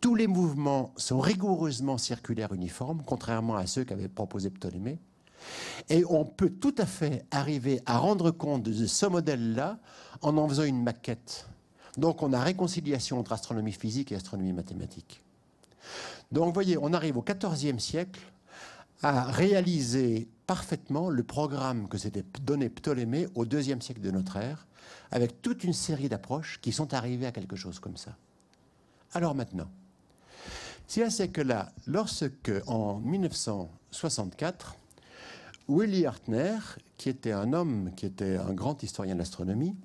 Tous les mouvements sont rigoureusement circulaires uniformes, contrairement à ceux qu'avait proposé Ptolémée. Et on peut tout à fait arriver à rendre compte de ce modèle-là en en faisant une maquette. Donc on a réconciliation entre astronomie physique et astronomie mathématique. Donc vous voyez, on arrive au XIVe siècle à réaliser parfaitement le programme que s'était donné Ptolémée au IIe siècle de notre ère, avec toute une série d'approches qui sont arrivées à quelque chose comme ça. Alors maintenant, si c'est que là, lorsque en 1964, Willy Hartner, qui était un homme, qui était un grand historien de l'astronomie,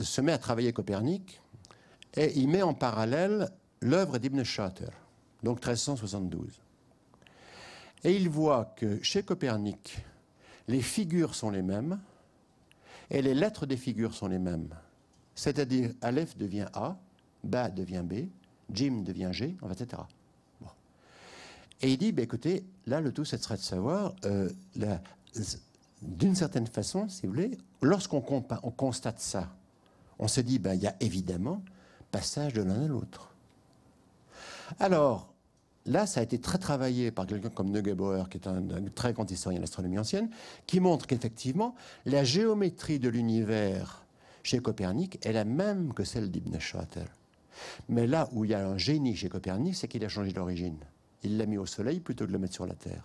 se met à travailler Copernic et il met en parallèle l'œuvre d'Ibn Schotter, donc 1372. Et il voit que chez Copernic, les figures sont les mêmes, et les lettres des figures sont les mêmes. C'est-à-dire, Aleph devient A, Ba devient B, Jim devient G, etc. Et il dit, bah, écoutez, là, le tout, ce serait de savoir, euh, d'une certaine façon, si vous voulez, lorsqu'on constate ça, on se dit, bah, il y a évidemment passage de l'un à l'autre. Alors, Là, ça a été très travaillé par quelqu'un comme Neugebauer, qui est un, très grand historien de l'astronomie ancienne, qui montre qu'effectivement, la géométrie de l'univers chez Copernic est la même que celle d'Ibn Shatter. Mais là où il y a un génie chez Copernic, c'est qu'il a changé d'origine. Il l'a mis au Soleil plutôt que de le mettre sur la Terre.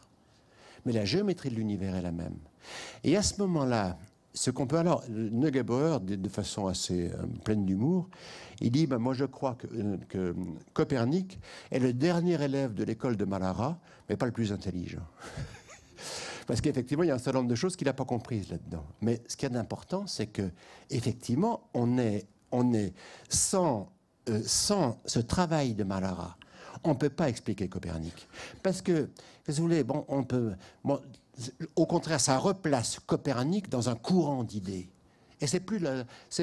Mais la géométrie de l'univers est la même. Et à ce moment-là, ce qu'on peut alors, Neugebauer, de, façon assez euh, pleine d'humour, il dit ben, Moi, je crois euh, que, Copernic est le dernier élève de l'école de Malara, mais pas le plus intelligent. Parce qu'effectivement, il y a un certain nombre de choses qu'il n'a pas comprises là-dedans. Mais ce qui est important, c'est que, effectivement, on est, on est sans, euh, ce travail de Malara on ne peut pas expliquer Copernic. Parce que, vous voulez, bon, on peut. Au contraire, ça replace Copernic dans un courant d'idées. Et c'est plus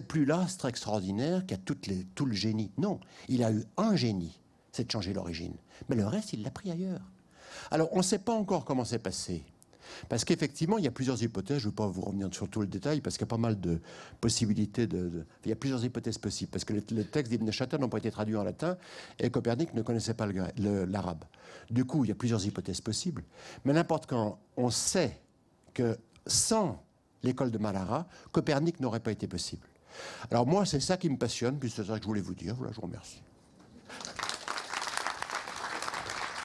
plus l'astre extraordinaire qui a tout le génie. Non, il a eu un génie, c'est de changer l'origine. Mais le reste, il l'a pris ailleurs. Alors, on ne sait pas encore comment c'est passé. Parce qu'effectivement, il y a plusieurs hypothèses. Je ne vais pas vous revenir sur tout le détail, parce qu'il y a pas mal de possibilités. Il y a plusieurs hypothèses possibles. Parce que les textes d'Ibn Shatter n'ont pas été traduits en latin, et Copernic ne connaissait pas l'arabe. Du coup, il y a plusieurs hypothèses possibles. Mais n'importe quand, on sait que sans l'école de Malara, Copernic n'aurait pas été possible. Alors moi, c'est ça qui me passionne, puisque c'est ça que je voulais vous dire. Voilà, je vous remercie.